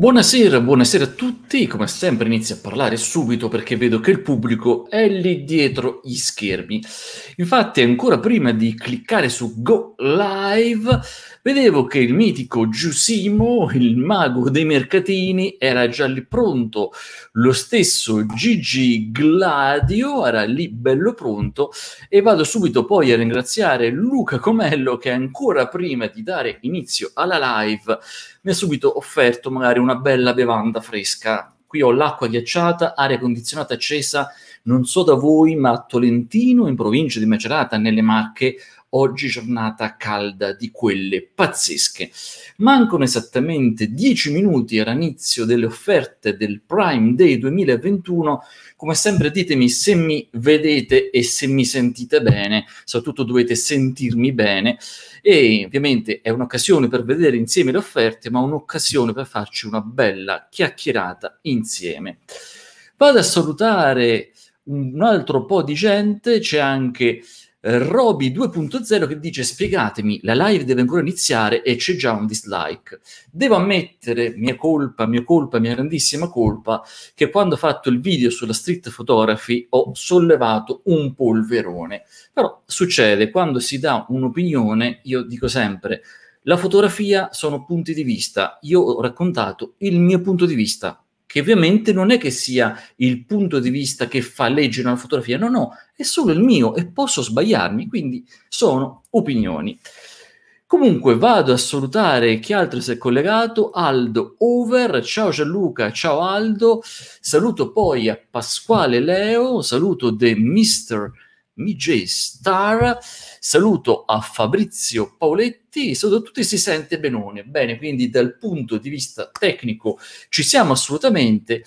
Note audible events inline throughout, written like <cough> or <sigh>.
Buonasera, buonasera a tutti. Come sempre inizio a parlare subito perché vedo che il pubblico è lì dietro gli schermi. Infatti, ancora prima di cliccare su Go Live, vedevo che il mitico Giusimo, il mago dei mercatini, era già lì pronto. Lo stesso Gigi Gladio era lì bello pronto e vado subito poi a ringraziare Luca Comello che ancora prima di dare inizio alla live mi ha subito offerto magari una bella bevanda fresca. Qui ho l'acqua ghiacciata, aria condizionata accesa, non so da voi, ma a Tolentino, in provincia di Macerata, nelle Marche, oggi giornata calda di quelle pazzesche. Mancano esattamente 10 minuti all'inizio delle offerte del Prime Day 2021. Come sempre ditemi se mi vedete e se mi sentite bene, soprattutto dovete sentirmi bene e ovviamente è un'occasione per vedere insieme le offerte, ma un'occasione per farci una bella chiacchierata insieme. Vado a salutare un altro po' di gente, c'è anche eh, Roby 2.0 che dice spiegatemi, la live deve ancora iniziare e c'è già un dislike. Devo ammettere, mia colpa, mia colpa, mia grandissima colpa, che quando ho fatto il video sulla street photography ho sollevato un polverone. Però succede, quando si dà un'opinione, io dico sempre, la fotografia sono punti di vista, io ho raccontato il mio punto di vista, che ovviamente non è che sia il punto di vista che fa leggere una fotografia, no, no, è solo il mio e posso sbagliarmi, quindi sono opinioni. Comunque vado a salutare chi altro si è collegato, Aldo Over, ciao Gianluca, ciao Aldo, saluto poi a Pasquale Leo, saluto The Mr. MJ Star, Saluto a Fabrizio Paoletti, soprattutto si sente benone. Bene, quindi dal punto di vista tecnico ci siamo assolutamente.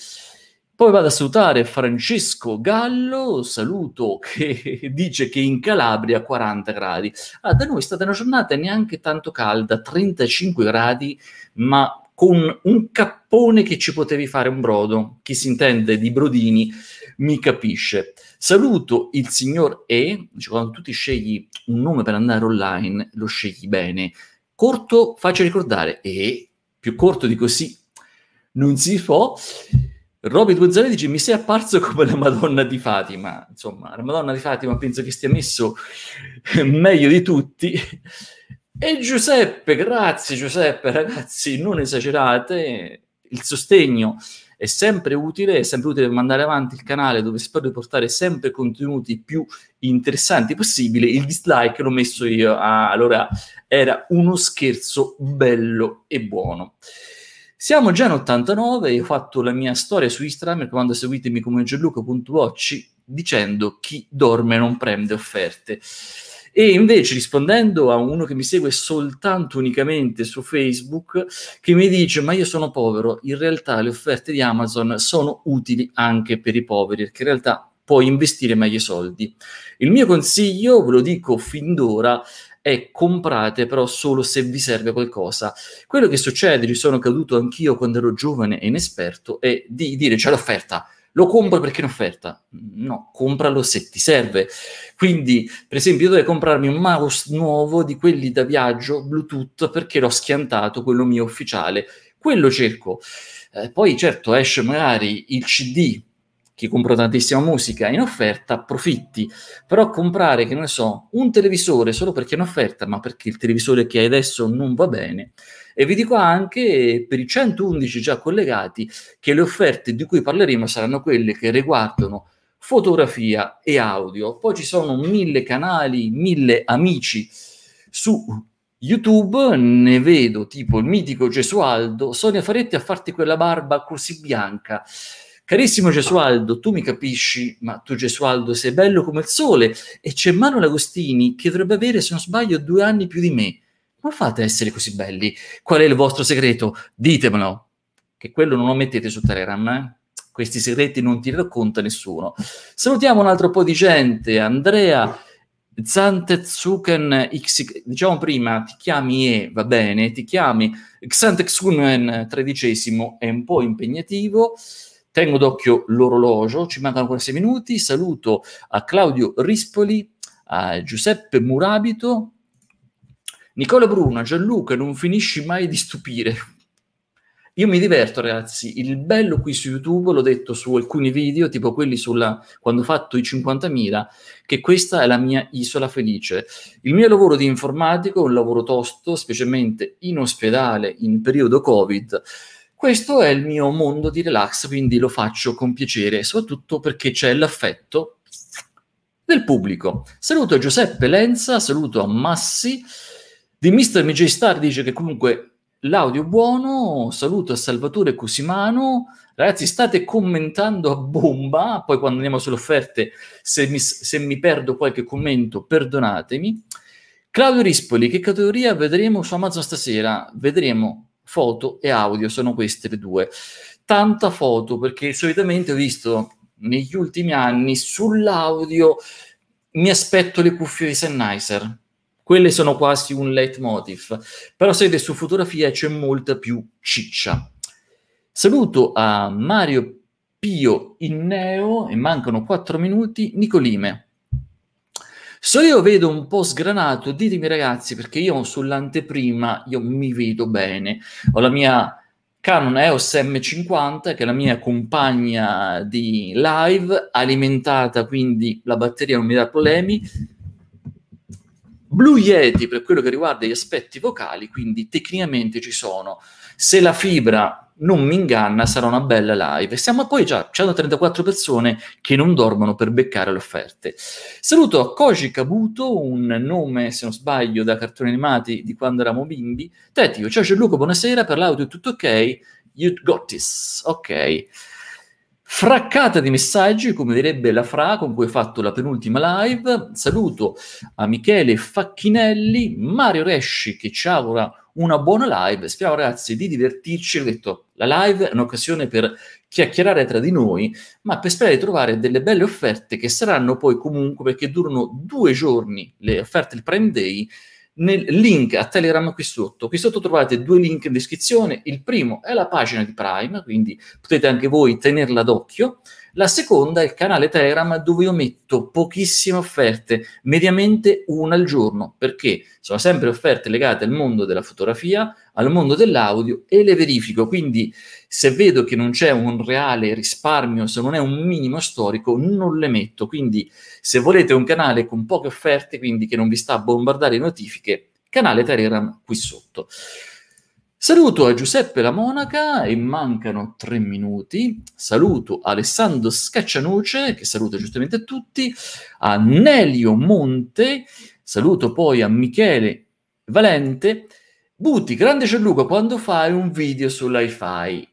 Poi vado a salutare Francesco Gallo, saluto che <laughs> dice che in Calabria 40 gradi. Ah, da noi è stata una giornata neanche tanto calda, 35 gradi, ma con un cappone che ci potevi fare un brodo. Chi si intende di brodini mi capisce. Saluto il signor E, quando tu ti scegli un nome per andare online, lo scegli bene. Corto, faccio ricordare, E, più corto di così non si può. Roby Guzzale dice mi sei apparso come la Madonna di Fatima. Insomma, la Madonna di Fatima penso che stia messo meglio di tutti. E Giuseppe, grazie Giuseppe, ragazzi, non esagerate, il sostegno è sempre utile, è sempre utile mandare avanti il canale dove spero di portare sempre contenuti più interessanti possibile. Il dislike l'ho messo io, ah, allora era uno scherzo bello e buono. Siamo già in 89, e ho fatto la mia storia su Instagram, quando seguitemi come Gianluca.occi dicendo chi dorme non prende offerte. E invece rispondendo a uno che mi segue soltanto unicamente su Facebook, che mi dice ma io sono povero, in realtà le offerte di Amazon sono utili anche per i poveri, perché in realtà puoi investire meglio i soldi. Il mio consiglio, ve lo dico fin d'ora, è comprate però solo se vi serve qualcosa. Quello che succede, ci sono caduto anch'io quando ero giovane e inesperto, è di dire c'è l'offerta, lo compro perché è un'offerta? No, compralo se ti serve. Quindi, per esempio, io dovrei comprarmi un mouse nuovo di quelli da viaggio Bluetooth perché l'ho schiantato, quello mio ufficiale. Quello cerco. Eh, poi, certo, esce magari il CD che compro tantissima musica in offerta, approfitti. Però comprare, che non ne so, un televisore solo perché è in offerta, ma perché il televisore che hai adesso non va bene, e vi dico anche per i 111 già collegati che le offerte di cui parleremo saranno quelle che riguardano fotografia e audio. Poi ci sono mille canali, mille amici su YouTube, ne vedo tipo il mitico Gesualdo, Sonia Faretti a farti quella barba così bianca. Carissimo Gesualdo, tu mi capisci, ma tu Gesualdo sei bello come il sole e c'è Manuel Agostini che dovrebbe avere, se non sbaglio, due anni più di me come fate a essere così belli? Qual è il vostro segreto? Ditemelo, che quello non lo mettete su Telegram, eh? questi segreti non ti racconta nessuno. Salutiamo un altro po' di gente, Andrea Zantezzuken X, diciamo prima, ti chiami E, va bene, ti chiami Xantezzuken tredicesimo, è un po' impegnativo, tengo d'occhio l'orologio, ci mancano ancora sei minuti, saluto a Claudio Rispoli, a Giuseppe Murabito, Nicola Bruna, Gianluca, non finisci mai di stupire. Io mi diverto, ragazzi. Il bello qui su YouTube, l'ho detto su alcuni video, tipo quelli sulla quando ho fatto i 50.000, che questa è la mia isola felice. Il mio lavoro di informatico è un lavoro tosto, specialmente in ospedale in periodo Covid. Questo è il mio mondo di relax, quindi lo faccio con piacere, soprattutto perché c'è l'affetto del pubblico. Saluto a Giuseppe Lenza, saluto a Massi di Mr. MJ Star dice che comunque l'audio è buono, saluto a Salvatore Cosimano, ragazzi state commentando a bomba, poi quando andiamo sulle offerte, se mi, se mi perdo qualche commento, perdonatemi. Claudio Rispoli, che categoria vedremo su Amazon stasera? Vedremo foto e audio, sono queste le due. Tanta foto, perché solitamente ho visto negli ultimi anni sull'audio mi aspetto le cuffie di Sennheiser quelle sono quasi un leitmotiv. Però siete su fotografia c'è molta più ciccia. Saluto a Mario Pio Inneo e mancano 4 minuti. Nicolime. Se io vedo un po' sgranato, ditemi ragazzi, perché io sull'anteprima io mi vedo bene. Ho la mia Canon EOS M50, che è la mia compagna di live, alimentata, quindi la batteria non mi dà problemi. Blue Yeti per quello che riguarda gli aspetti vocali, quindi tecnicamente ci sono. Se la fibra non mi inganna, sarà una bella live. Siamo poi già 134 persone che non dormono per beccare le offerte. Saluto a Koji Kabuto, un nome, se non sbaglio, da cartoni animati di quando eravamo bimbi. Tetti, ciao Gianluca, buonasera, per l'audio è tutto ok? You got this, ok fraccata di messaggi, come direbbe la Fra con cui ho fatto la penultima live. Saluto a Michele Facchinelli, Mario Resci che ci augura una buona live. Speriamo ragazzi di divertirci. Ho detto, la live è un'occasione per chiacchierare tra di noi, ma per sperare di trovare delle belle offerte che saranno poi comunque, perché durano due giorni le offerte del Prime Day, nel link a Telegram qui sotto. Qui sotto trovate due link in descrizione. Il primo è la pagina di Prime, quindi potete anche voi tenerla d'occhio. La seconda è il canale Telegram dove io metto pochissime offerte, mediamente una al giorno, perché sono sempre offerte legate al mondo della fotografia, al mondo dell'audio e le verifico. Quindi se vedo che non c'è un reale risparmio, se non è un minimo storico, non le metto. Quindi se volete un canale con poche offerte, quindi che non vi sta a bombardare notifiche, canale Telegram qui sotto. Saluto a Giuseppe La Monaca e mancano tre minuti. Saluto Alessandro Scaccianuce, che saluta giustamente tutti, a Nelio Monte, saluto poi a Michele Valente Butti, grande Gianluca, quando fai un video sullhi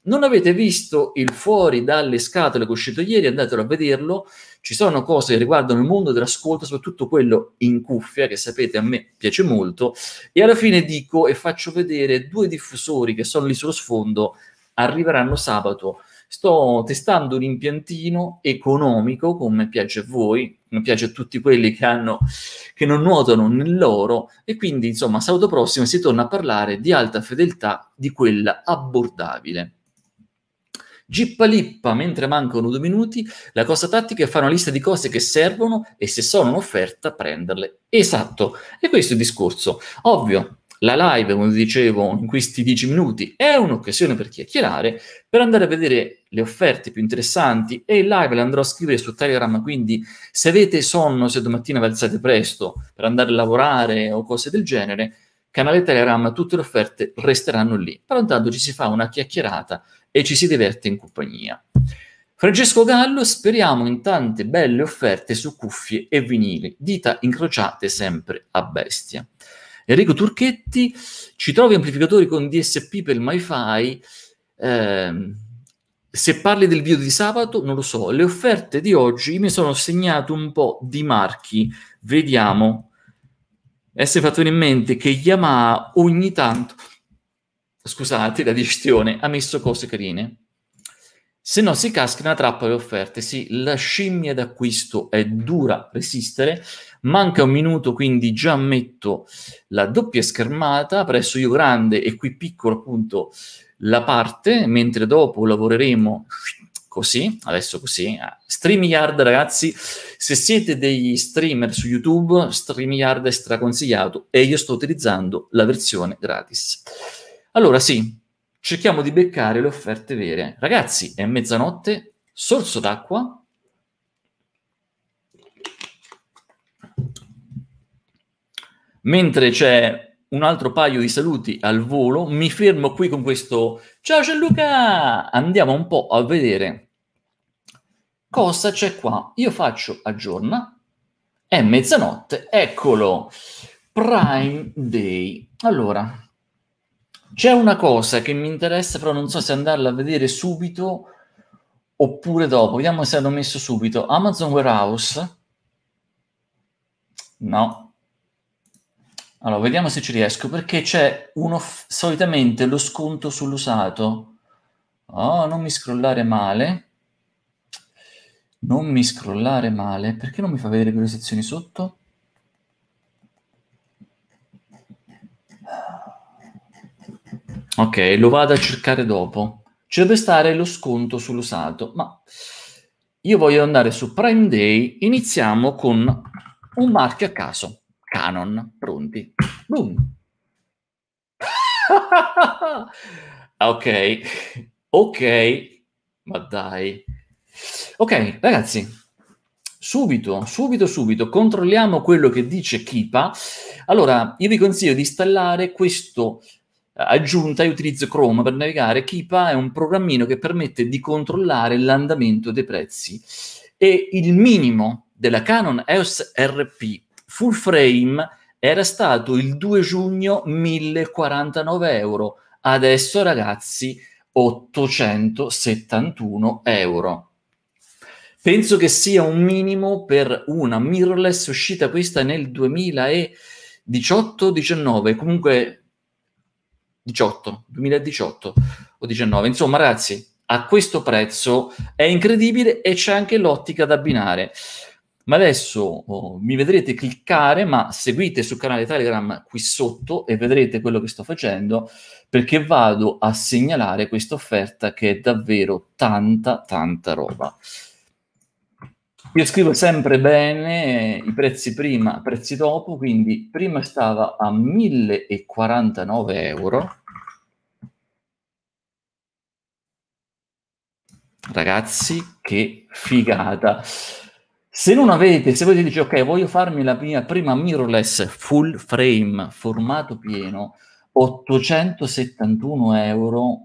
non avete visto il fuori dalle scatole che è uscito ieri? Andatelo a vederlo. Ci sono cose che riguardano il mondo dell'ascolto, soprattutto quello in cuffia, che sapete a me piace molto. E alla fine dico e faccio vedere due diffusori che sono lì sullo sfondo, arriveranno sabato Sto testando un impiantino economico, come piace a voi, come piace a tutti quelli che, hanno, che non nuotano nell'oro, e quindi, insomma, sabato prossimo si torna a parlare di alta fedeltà, di quella abbordabile. Gippa Lippa, mentre mancano due minuti, la cosa tattica è fare una lista di cose che servono e se sono un'offerta prenderle. Esatto, e questo è il discorso. Ovvio, la live, come dicevo, in questi 10 minuti è un'occasione per chiacchierare, per andare a vedere le offerte più interessanti e in live le andrò a scrivere su Telegram, quindi se avete sonno, se domattina vi alzate presto per andare a lavorare o cose del genere, canale Telegram, tutte le offerte resteranno lì. Però intanto ci si fa una chiacchierata e ci si diverte in compagnia. Francesco Gallo, speriamo in tante belle offerte su cuffie e vinili, dita incrociate sempre a bestia. Enrico Turchetti ci trovi amplificatori con DSP per il MiFi. Eh, se parli del video di sabato, non lo so. Le offerte di oggi mi sono segnato un po' di marchi. Vediamo. Essere eh, fatto in mente che Yamaha ogni tanto, scusate la digestione, ha messo cose carine. Se no si casca una trappola le offerte. Sì, la scimmia d'acquisto è dura resistere Manca un minuto, quindi già metto la doppia schermata presso io grande e qui piccolo appunto la parte, mentre dopo lavoreremo così, adesso così, StreamYard ragazzi, se siete degli streamer su YouTube, StreamYard è straconsigliato e io sto utilizzando la versione gratis. Allora sì, cerchiamo di beccare le offerte vere. Ragazzi, è mezzanotte, sorso d'acqua, Mentre c'è un altro paio di saluti al volo, mi fermo qui con questo Ciao Gianluca! Andiamo un po' a vedere cosa c'è qua. Io faccio aggiorna, è mezzanotte, eccolo, Prime Day. Allora, c'è una cosa che mi interessa, però non so se andarla a vedere subito oppure dopo. Vediamo se hanno messo subito. Amazon Warehouse? No, allora, vediamo se ci riesco, perché c'è uno f- solitamente lo sconto sull'usato. Oh, non mi scrollare male. Non mi scrollare male. Perché non mi fa vedere quelle sezioni sotto? Ok, lo vado a cercare dopo. Ci deve stare lo sconto sull'usato, ma io voglio andare su Prime Day. Iniziamo con un marchio a caso, Canon pronti. Boom. <laughs> ok, ok, ma dai. Ok, ragazzi, subito, subito, subito, controlliamo quello che dice Kipa. Allora, io vi consiglio di installare questo eh, aggiunta, io utilizzo Chrome per navigare, Kipa è un programmino che permette di controllare l'andamento dei prezzi e il minimo della Canon EOS RP full frame era stato il 2 giugno 1049 euro, adesso ragazzi 871 euro. Penso che sia un minimo per una mirrorless uscita questa nel 2018-19, comunque 18, 2018 o 19. Insomma, ragazzi, a questo prezzo è incredibile e c'è anche l'ottica da abbinare. Ma adesso oh, mi vedrete cliccare, ma seguite sul canale Telegram qui sotto e vedrete quello che sto facendo, perché vado a segnalare questa offerta che è davvero tanta, tanta roba. Io scrivo sempre bene i prezzi prima, prezzi dopo, quindi prima stava a 1049 euro. Ragazzi, che figata! Se non avete, se voi dite ok, voglio farmi la mia prima mirrorless full frame formato pieno, 871 euro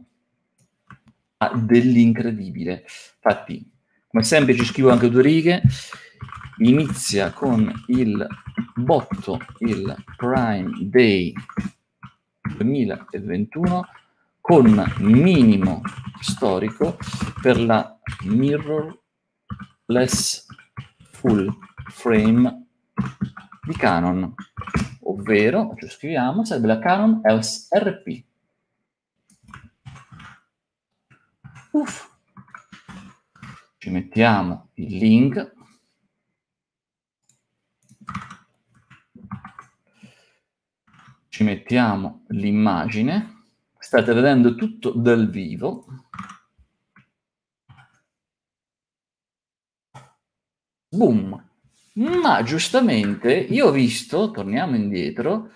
ah, dell'incredibile. Infatti, come sempre ci scrivo anche due righe, inizia con il botto, il Prime Day 2021 con minimo storico per la mirrorless full frame di Canon, ovvero, ci cioè, scriviamo, sarebbe la Canon EOS RP. Uff. Ci mettiamo il link. Ci mettiamo l'immagine. State vedendo tutto dal vivo. Boom. Ma giustamente io ho visto, torniamo indietro,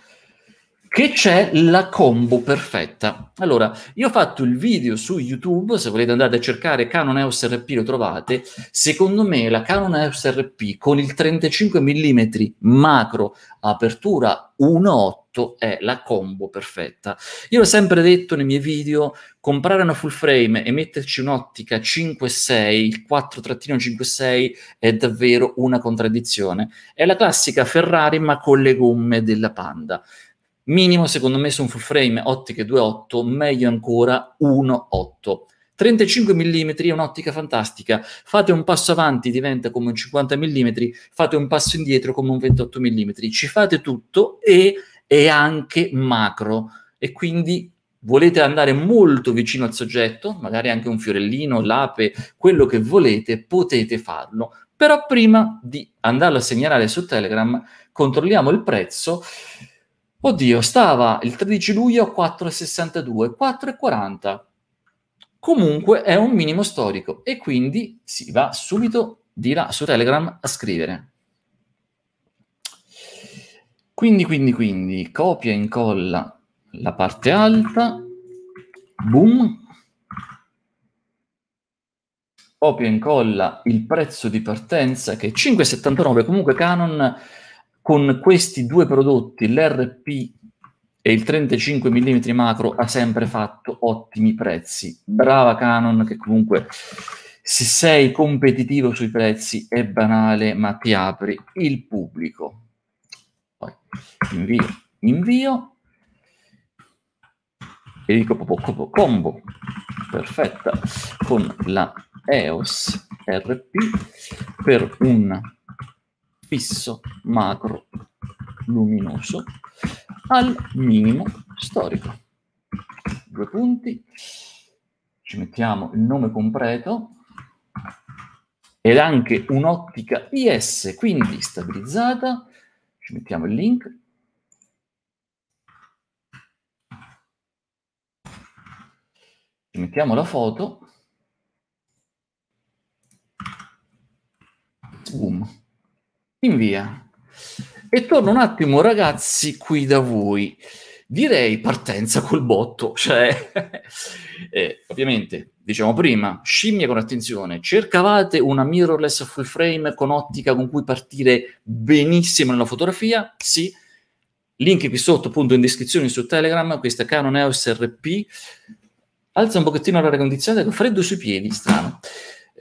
che c'è la combo perfetta. Allora, io ho fatto il video su YouTube, se volete andare a cercare Canon EOS RP lo trovate. Secondo me la Canon EOS RP con il 35 mm macro apertura 1.8 è la combo perfetta. Io l'ho sempre detto nei miei video, comprare una full frame e metterci un'ottica 5.6, il 4-5.6 è davvero una contraddizione. È la classica Ferrari ma con le gomme della Panda. Minimo, secondo me, su un full frame ottiche 2.8, meglio ancora 1.8. 35 mm è un'ottica fantastica. Fate un passo avanti, diventa come un 50 mm, fate un passo indietro come un 28 mm. Ci fate tutto e è anche macro. E quindi volete andare molto vicino al soggetto, magari anche un fiorellino, l'ape, quello che volete, potete farlo. Però prima di andarlo a segnalare su Telegram, controlliamo il prezzo Oddio, stava il 13 luglio a 4,62, 4,40. Comunque è un minimo storico e quindi si va subito di là su Telegram a scrivere. Quindi, quindi, quindi, copia e incolla la parte alta, boom, copia e incolla il prezzo di partenza che è 5,79, comunque Canon con questi due prodotti, l'RP e il 35 mm macro, ha sempre fatto ottimi prezzi. Brava Canon che comunque se sei competitivo sui prezzi è banale, ma ti apri il pubblico. Poi invio, invio e dico proprio combo perfetta con la EOS RP per un fisso macro luminoso al minimo storico. Due punti, ci mettiamo il nome completo ed anche un'ottica IS, quindi stabilizzata, ci mettiamo il link. Ci mettiamo la foto. Boom. Invia. E torno un attimo, ragazzi, qui da voi. Direi partenza col botto, cioè, <laughs> eh, ovviamente, diciamo prima, scimmia con attenzione, cercavate una mirrorless full frame con ottica con cui partire benissimo nella fotografia? Sì, link qui sotto, appunto in descrizione su Telegram, questa Canon EOS RP, alza un pochettino l'aria condizionata, con freddo sui piedi, strano.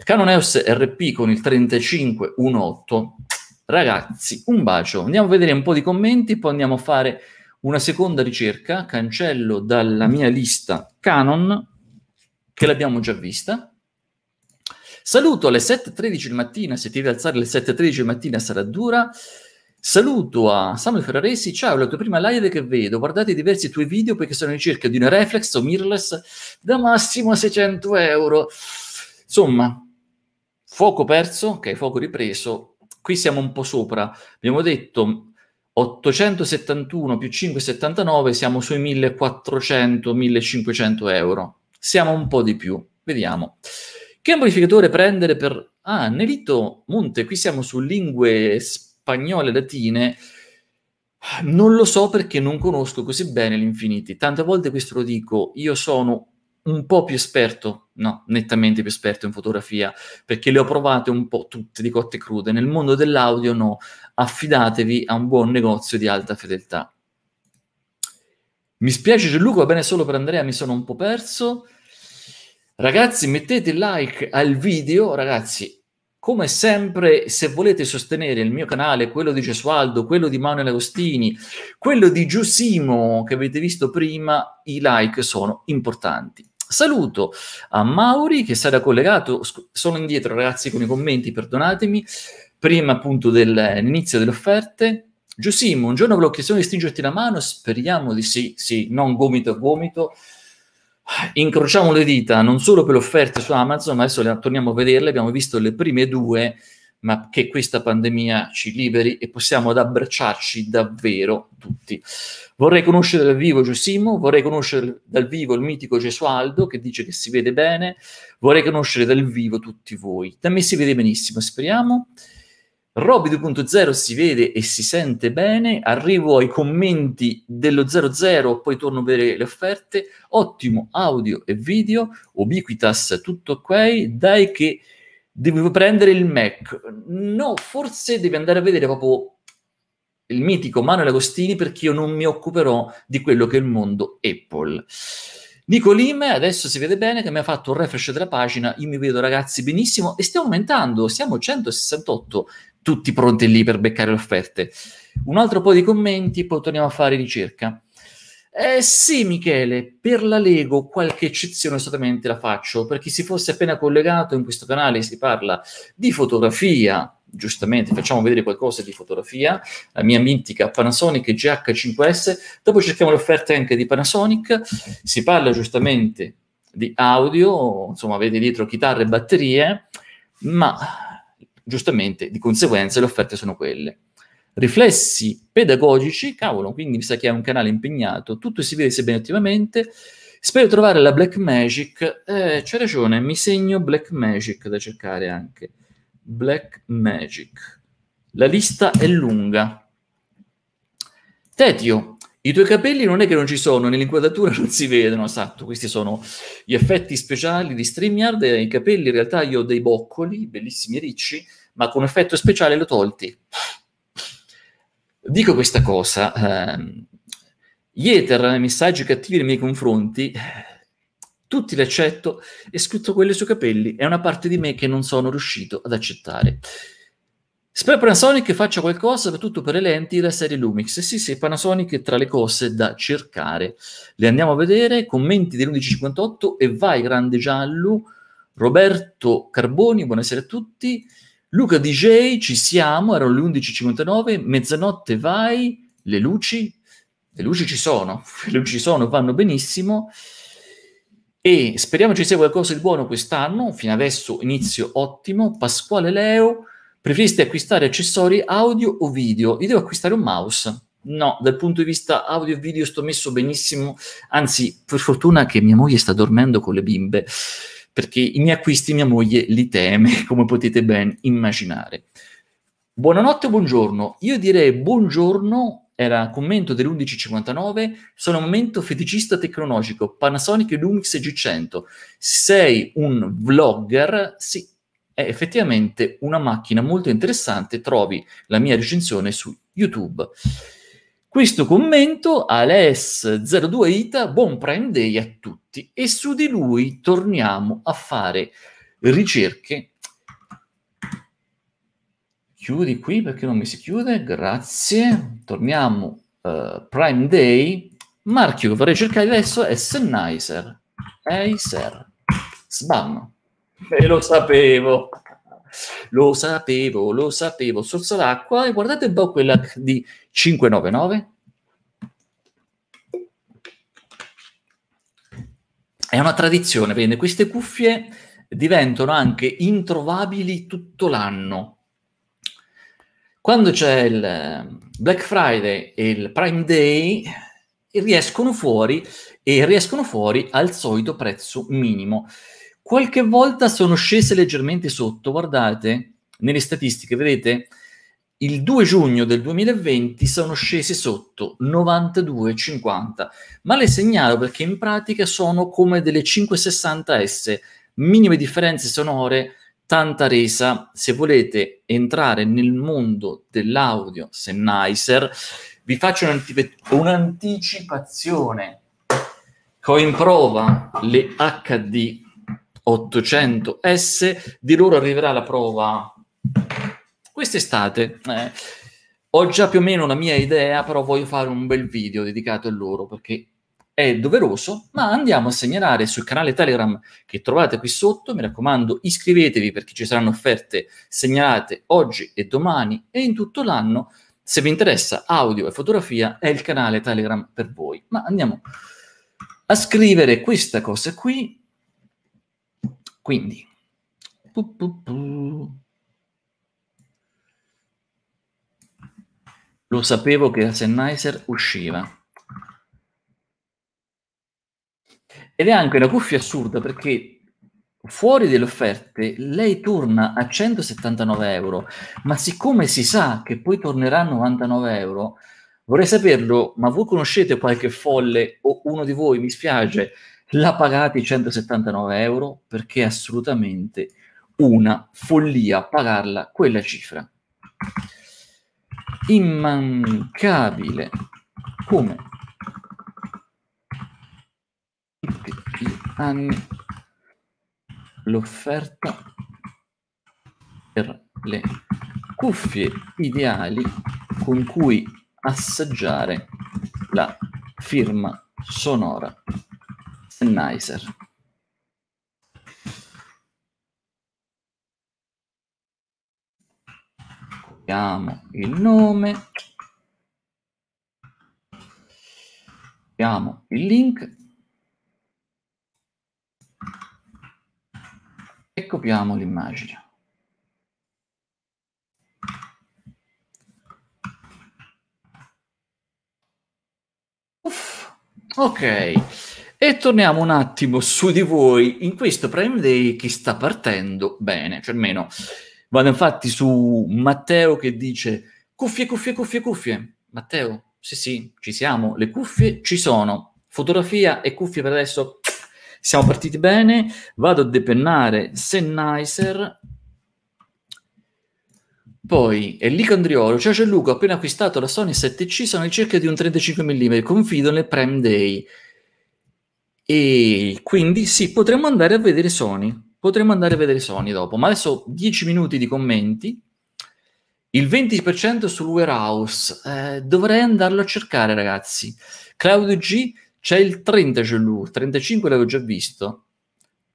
Canon EOS RP con il 3518 Ragazzi, un bacio. Andiamo a vedere un po' di commenti, poi andiamo a fare una seconda ricerca. Cancello dalla mia lista Canon, che l'abbiamo già vista. Saluto alle 7.13 di mattina, se ti devi alzare alle 7.13 di mattina sarà dura. Saluto a Samuel Ferraresi, ciao, è la tua prima live che vedo, guardate i diversi tuoi video perché sono in ricerca di una reflex o mirrorless da massimo 600 euro. Insomma, fuoco perso, ok, fuoco ripreso, qui siamo un po' sopra. Abbiamo detto 871 più 579 siamo sui 1400-1500 euro. Siamo un po' di più. Vediamo. Che amplificatore prendere per... Ah, Nelito Monte, qui siamo su lingue spagnole latine. Non lo so perché non conosco così bene l'Infinity. Tante volte questo lo dico, io sono un po' più esperto, no, nettamente più esperto in fotografia, perché le ho provate un po' tutte di cotte crude. Nel mondo dell'audio no, affidatevi a un buon negozio di alta fedeltà. Mi spiace Gianluca, va bene solo per Andrea, mi sono un po' perso. Ragazzi, mettete like al video, ragazzi. Come sempre, se volete sostenere il mio canale, quello di Gesualdo, quello di Manuel Agostini, quello di Giusimo che avete visto prima, i like sono importanti. Saluto a Mauri che sarà collegato, sono indietro ragazzi con i commenti, perdonatemi, prima appunto dell'inizio delle offerte. Giusimo, un giorno avrò l'occasione di stringerti la mano, speriamo di sì, sì, non gomito a gomito. Incrociamo le dita non solo per le offerte su Amazon, ma adesso le, torniamo a vederle, abbiamo visto le prime due ma che questa pandemia ci liberi e possiamo ad abbracciarci davvero tutti. Vorrei conoscere dal vivo Giusimo, vorrei conoscere dal vivo il mitico Gesualdo che dice che si vede bene, vorrei conoscere dal vivo tutti voi. Da me si vede benissimo, speriamo. Robby 2.0 si vede e si sente bene, arrivo ai commenti dello 00, poi torno a vedere le offerte, ottimo audio e video, ubiquitas tutto ok, dai che devi prendere il Mac. No, forse devi andare a vedere proprio il mitico Manuel Agostini perché io non mi occuperò di quello che è il mondo Apple. Nico Lim, adesso si vede bene che mi ha fatto un refresh della pagina, io mi vedo ragazzi benissimo e stiamo aumentando, siamo 168 tutti pronti lì per beccare le offerte. Un altro po' di commenti e poi torniamo a fare ricerca. Eh, sì, Michele, per la Lego qualche eccezione solamente la faccio. Per chi si fosse appena collegato in questo canale si parla di fotografia, giustamente facciamo vedere qualcosa di fotografia, la mia mitica Panasonic GH5S, dopo cerchiamo le offerte anche di Panasonic, si parla giustamente di audio, insomma avete dietro chitarre e batterie, ma giustamente di conseguenza le offerte sono quelle riflessi pedagogici, cavolo, quindi mi sa che è un canale impegnato, tutto si vede se bene attivamente, spero di trovare la Black Magic, eh, c'è ragione, mi segno Black Magic da cercare anche, Black Magic, la lista è lunga. Tetio, i tuoi capelli non è che non ci sono, nell'inquadratura non si vedono, esatto, questi sono gli effetti speciali di StreamYard, i capelli in realtà io ho dei boccoli, bellissimi ricci, ma con effetto speciale l'ho tolti. Dico questa cosa, eh, gli eter, messaggi cattivi nei miei confronti, tutti li accetto, escluso quelli sui capelli, è una parte di me che non sono riuscito ad accettare. Spero Panasonic faccia qualcosa, soprattutto per le lenti della serie Lumix. Sì, sì, Panasonic è tra le cose da cercare. Le andiamo a vedere, commenti dell'11.58 e vai grande giallo. Roberto Carboni, buonasera a tutti. Luca DJ, ci siamo, erano le 11.59, mezzanotte vai, le luci, le luci ci sono, <laughs> le luci ci sono, vanno benissimo e speriamo ci sia qualcosa di buono quest'anno, fino adesso inizio ottimo, Pasquale Leo, preferiste acquistare accessori audio o video? Io devo acquistare un mouse. No, dal punto di vista audio e video sto messo benissimo, anzi per fortuna che mia moglie sta dormendo con le bimbe perché i miei acquisti mia moglie li teme, <laughs> come potete ben immaginare. Buonanotte o buongiorno? Io direi buongiorno, era commento dell'11.59, sono un momento feticista tecnologico, Panasonic Lumix G100. Sei un vlogger? Sì, è effettivamente una macchina molto interessante, trovi la mia recensione su YouTube. Questo commento Ales02Ita, buon Prime Day a tutti e su di lui torniamo a fare ricerche. Chiudi qui perché non mi si chiude, grazie. Torniamo uh, Prime Day. Marchio che vorrei cercare adesso è Sennheiser. Eiser. Sbam. E lo sapevo. Lo sapevo, lo sapevo, sorsa d'acqua e guardate un po' quella di 599. È una tradizione, bene, queste cuffie diventano anche introvabili tutto l'anno. Quando c'è il eh, Black Friday e il Prime Day, riescono fuori e riescono fuori al solito prezzo minimo. Qualche volta sono scese leggermente sotto, guardate nelle statistiche, vedete il 2 giugno del 2020 sono scese sotto 92,50, ma le segnalo perché in pratica sono come delle 560S, minime differenze sonore, tanta resa. Se volete entrare nel mondo dell'audio Sennheiser, vi faccio un'antip- un'anticipazione. Coinprova le HD 800S, di loro arriverà la prova quest'estate. Eh, ho già più o meno una mia idea, però voglio fare un bel video dedicato a loro perché è doveroso, ma andiamo a segnalare sul canale Telegram che trovate qui sotto, mi raccomando iscrivetevi perché ci saranno offerte segnalate oggi e domani e in tutto l'anno. Se vi interessa audio e fotografia è il canale Telegram per voi. Ma andiamo a scrivere questa cosa qui quindi, pu, pu, pu. lo sapevo che la Sennheiser usciva. Ed è anche una cuffia assurda perché fuori delle offerte lei torna a 179 euro, ma siccome si sa che poi tornerà a 99 euro, vorrei saperlo, ma voi conoscete qualche folle o uno di voi, mi spiace, l'ha pagato i 179 euro perché è assolutamente una follia pagarla quella cifra. Immancabile come tutti gli anni l'offerta per le cuffie ideali con cui assaggiare la firma sonora Sennheiser abbiamo il nome abbiamo il link e copiamo l'immagine. Ok, e torniamo un attimo su di voi in questo Prime Day che sta partendo bene, cioè almeno vado infatti su Matteo che dice cuffie, cuffie, cuffie, cuffie. Matteo, sì sì, ci siamo, le cuffie ci sono. Fotografia e cuffie per adesso siamo partiti bene. Vado a depennare Sennheiser. Poi Enrico Andriolo, ciao c'è Luca, ho appena acquistato la Sony 7C, sono in cerca di un 35 mm, confido nel Prime Day. E quindi sì, potremmo andare a vedere Sony, potremmo andare a vedere Sony dopo, ma adesso 10 minuti di commenti, il 20% sul warehouse, eh, dovrei andarlo a cercare ragazzi. Claudio G c'è il 30 GLU, 35 l'avevo già visto.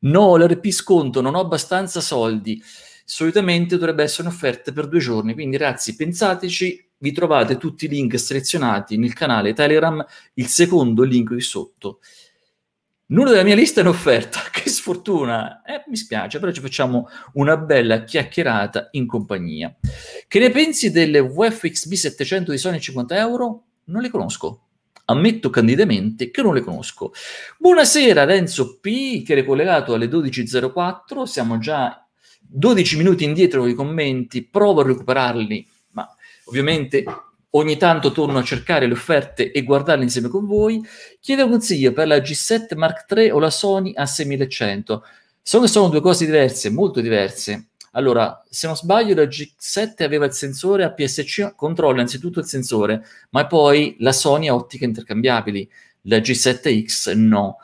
No, l'RP sconto, non ho abbastanza soldi. Solitamente dovrebbe essere un'offerta per due giorni, quindi ragazzi pensateci, vi trovate tutti i link selezionati nel canale Telegram, il secondo link qui sotto. Nulla della mia lista è in offerta, <laughs> che sfortuna! Eh, mi spiace, però ci facciamo una bella chiacchierata in compagnia. Che ne pensi delle b 700 di Sony 50 euro? Non le conosco. Ammetto candidamente che non le conosco. Buonasera Renzo P, che è collegato alle 12.04, siamo già 12 minuti indietro con i commenti, provo a recuperarli, ma ovviamente ogni tanto torno a cercare le offerte e guardarle insieme con voi. Chiedo consiglio per la G7 Mark III o la Sony A6100. Sono, sono due cose diverse, molto diverse. Allora, se non sbaglio, la G7 aveva il sensore APS-C, controlla innanzitutto il sensore, ma poi la Sony ha ottiche intercambiabili, la G7X no.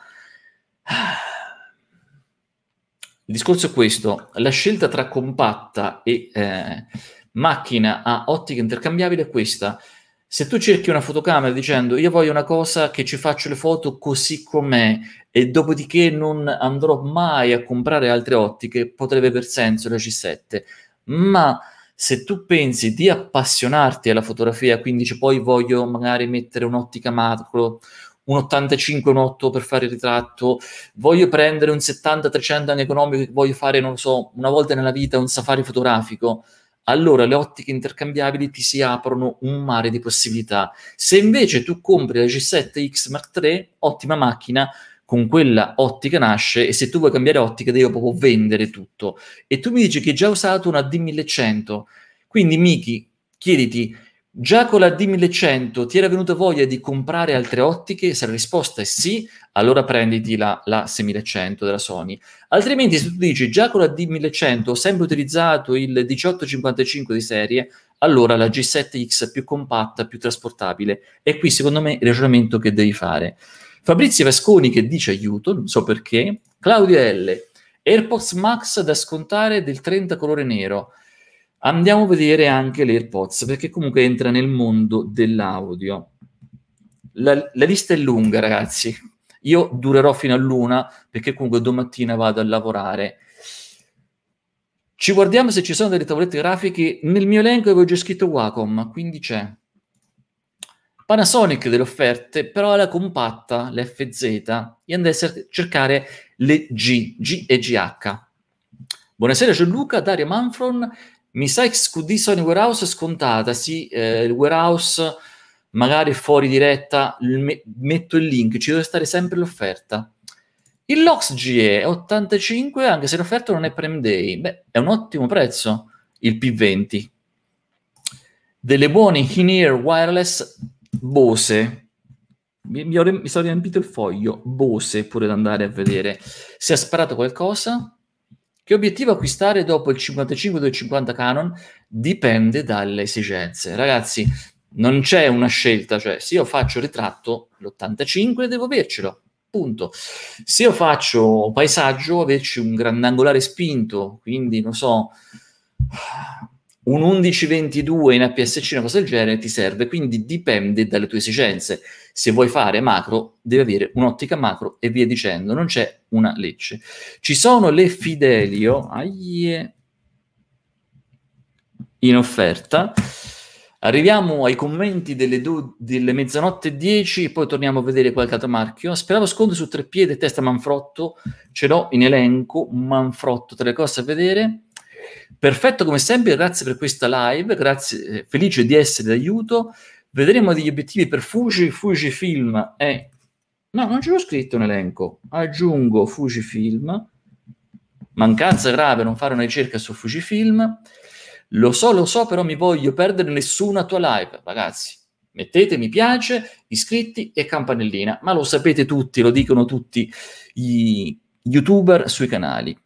Il discorso è questo, la scelta tra compatta e... Eh, macchina a ottica intercambiabile è questa. Se tu cerchi una fotocamera dicendo io voglio una cosa che ci faccio le foto così com'è e dopodiché non andrò mai a comprare altre ottiche, potrebbe aver senso la C7. Ma se tu pensi di appassionarti alla fotografia, quindi cioè, poi voglio magari mettere un'ottica macro, un 85, un 8 per fare il ritratto, voglio prendere un 70-300 anni economico, voglio fare, non lo so, una volta nella vita un safari fotografico, allora le ottiche intercambiabili ti si aprono un mare di possibilità. Se invece tu compri la G7X Mark III, ottima macchina, con quella ottica nasce e se tu vuoi cambiare ottica devi proprio vendere tutto. E tu mi dici che hai già usato una D1100. Quindi Miki, chiediti Già con la D1100 ti era venuta voglia di comprare altre ottiche? Se la risposta è sì, allora prenditi la, la 6100 della Sony. Altrimenti, se tu dici già con la D1100 ho sempre utilizzato il 1855 di serie, allora la G7X è più compatta, più trasportabile. E qui, secondo me, il ragionamento che devi fare. Fabrizio Vasconi che dice aiuto, non so perché. Claudio L. AirPods Max da scontare del 30 colore nero. Andiamo a vedere anche l'AirPods perché comunque entra nel mondo dell'audio. La, la lista è lunga, ragazzi. Io durerò fino a luna perché comunque domattina vado a lavorare. Ci guardiamo se ci sono delle tavolette grafiche. Nel mio elenco avevo già scritto Wacom, quindi c'è. Panasonic delle offerte, però la compatta, l'FZ, io andai a cercare le G, G e GH. Buonasera, Gianluca, Luca, Dario Manfron. Mi sa che scudissa in warehouse è scontata, sì, eh, il warehouse magari fuori diretta, me- metto il link, ci deve stare sempre l'offerta. Il Lox GE è 85, anche se l'offerta non è Prime Day. Beh, è un ottimo prezzo il P20. Delle buone in-ear wireless Bose. Mi, mi, mi sono riempito il foglio. Bose pure da andare a vedere. Se ha sparato qualcosa? Che obiettivo acquistare dopo il 55 del 50 Canon dipende dalle esigenze. Ragazzi, non c'è una scelta, cioè se io faccio ritratto, l'85 devo avercelo, punto. Se io faccio paesaggio, averci un grandangolare spinto, quindi non so, un 11-22 in APS-C, una cosa del genere, ti serve, quindi dipende dalle tue esigenze. Se vuoi fare macro, devi avere un'ottica macro e via dicendo, non c'è una legge. Ci sono le Fidelio aie, in offerta. Arriviamo ai commenti delle, do, delle mezzanotte 10, poi torniamo a vedere qualche altro marchio. Speravo sconto su tre piedi e testa Manfrotto, ce l'ho in elenco, Manfrotto, tre cose a vedere. Perfetto come sempre, grazie per questa live, grazie, eh, felice di essere d'aiuto. Vedremo degli obiettivi per Fuji, Fuji Film. è... No, non ce l'ho scritto un elenco. Aggiungo Fuji Film. Mancanza grave non fare una ricerca su Fujifilm. Lo so, lo so, però mi voglio perdere nessuna tua live, ragazzi. Mettete mi piace, iscritti e campanellina. Ma lo sapete tutti, lo dicono tutti gli youtuber sui canali.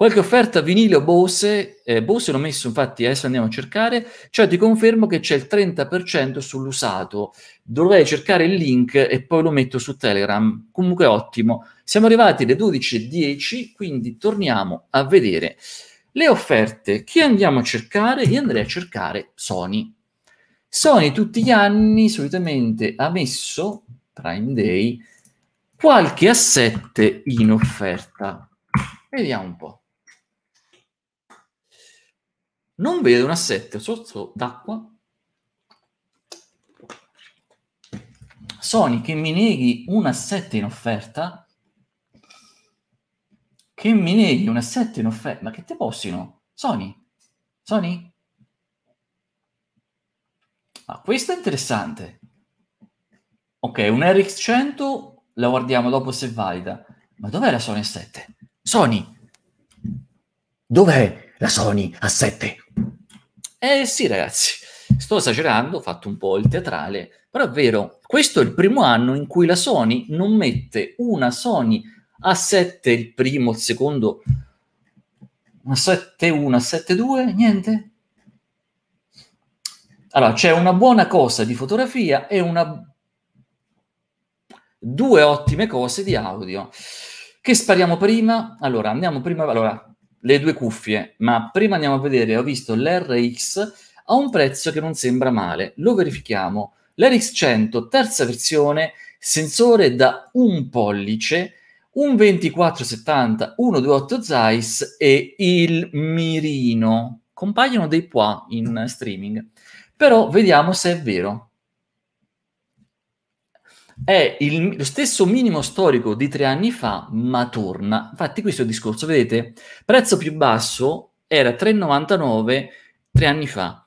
Qualche offerta vinile o Bose, eh, Bose l'ho messo infatti, adesso andiamo a cercare, cioè ti confermo che c'è il 30% sull'usato, dovrei cercare il link e poi lo metto su Telegram, comunque ottimo. Siamo arrivati alle 12.10, quindi torniamo a vedere le offerte. Chi andiamo a cercare? Io andrei a cercare Sony. Sony tutti gli anni solitamente ha messo, Prime Day, qualche asset in offerta. Vediamo un po' non vedo un assetto sotto d'acqua. Sony che mi neghi un assetto in offerta, che mi neghi un assetto in offerta, ma che te possino? Sony? Sony? Ah, questo è interessante. Ok, un RX 100 la guardiamo dopo se è valida. Ma dov'è la Sony a 7? Sony! Dov'è la Sony A7? Eh sì, ragazzi, sto esagerando, ho fatto un po' il teatrale, però è vero, questo è il primo anno in cui la Sony non mette una Sony A7 il primo, il secondo, una 7.1, una 2 niente. Allora, c'è una buona cosa di fotografia e una... due ottime cose di audio. Che spariamo prima? Allora, andiamo prima... Allora, le due cuffie, ma prima andiamo a vedere, ho visto l'RX a un prezzo che non sembra male, lo verifichiamo. L'RX 100, terza versione, sensore da un pollice, un 2470 128 Zeiss e il mirino. Compaiono dei qua in mm. streaming. Però vediamo se è vero. È il, lo stesso minimo storico di tre anni fa, ma torna. Infatti questo è il discorso, vedete? Prezzo più basso era 3,99 tre anni fa.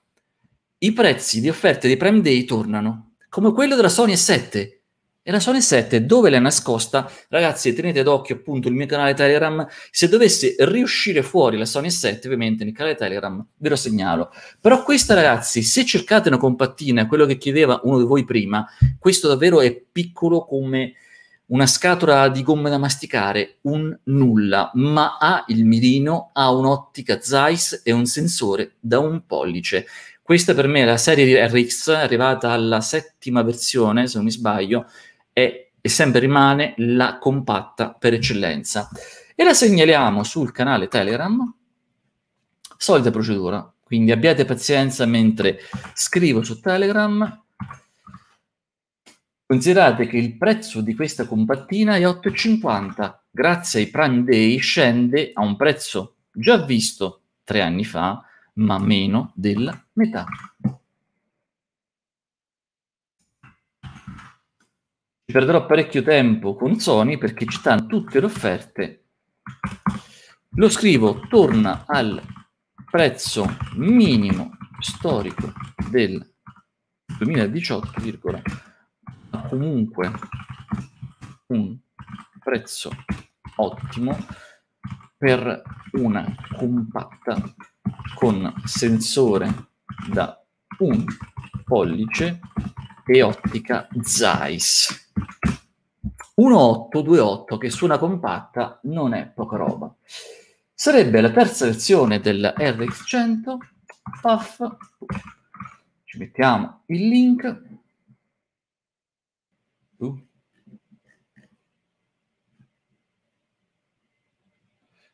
I prezzi di offerte di Prime Day tornano, come quello della Sony 7 e la Sony 7 dove l'è nascosta? Ragazzi, tenete d'occhio appunto il mio canale Telegram. Se dovesse riuscire fuori la Sony 7, ovviamente nel canale Telegram ve lo segnalo. Però questa, ragazzi, se cercate una compattina, quello che chiedeva uno di voi prima, questo davvero è piccolo come una scatola di gomme da masticare, un nulla, ma ha il mirino, ha un'ottica Zeiss e un sensore da un pollice. Questa per me è la serie RX, arrivata alla settima versione, se non mi sbaglio, è e sempre rimane la compatta per eccellenza. E la segnaliamo sul canale Telegram, solita procedura, quindi abbiate pazienza mentre scrivo su Telegram. Considerate che il prezzo di questa compattina è 8,50, grazie ai Prime Day scende a un prezzo già visto tre anni fa, ma meno della metà. perderò parecchio tempo con Sony perché ci stanno tutte le offerte. Lo scrivo, torna al prezzo minimo storico del 2018, comunque un prezzo ottimo per una compatta con sensore da un pollice e ottica Zeiss 1828 che suona compatta non è poca roba. Sarebbe la terza versione del RX100. Puff. Ci mettiamo il link. Uh.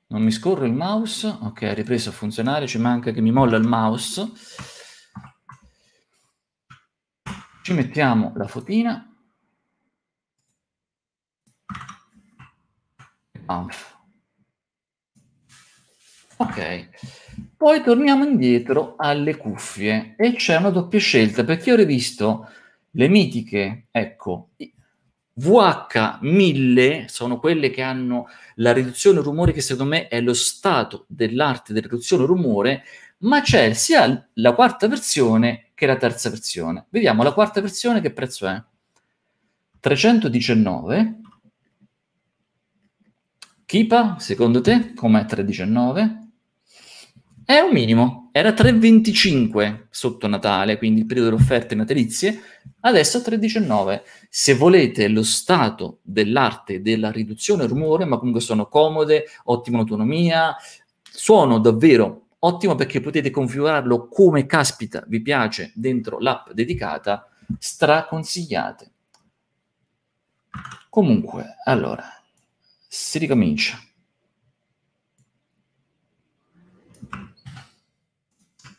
Non mi scorre il mouse. Ok, ha ripreso a funzionare. Ci manca che mi molla il mouse. Ci mettiamo la fotina. ANF. Ok, poi torniamo indietro alle cuffie e c'è una doppia scelta perché ho rivisto le mitiche, ecco, VH1000 sono quelle che hanno la riduzione rumore che secondo me è lo stato dell'arte della riduzione rumore, ma c'è sia la quarta versione che la terza versione. Vediamo la quarta versione che prezzo è. 319 Kipa, secondo te, com'è 3,19? È un minimo, era 3,25 sotto Natale, quindi il periodo delle offerte natalizie, adesso 3,19. Se volete lo stato dell'arte della riduzione rumore, ma comunque sono comode, ottima autonomia, suono davvero ottimo perché potete configurarlo come caspita vi piace dentro l'app dedicata, straconsigliate. Comunque, allora, si ricomincia.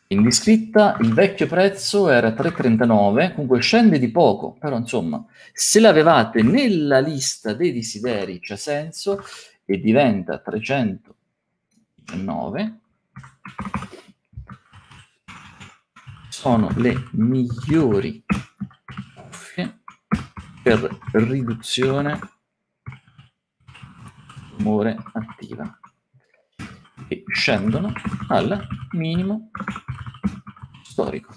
In discritta il vecchio prezzo era 3,39, comunque scende di poco, però insomma, se l'avevate nella lista dei desideri c'è senso e diventa 309. Sono le migliori cuffie per riduzione more attiva e scendono al minimo storico.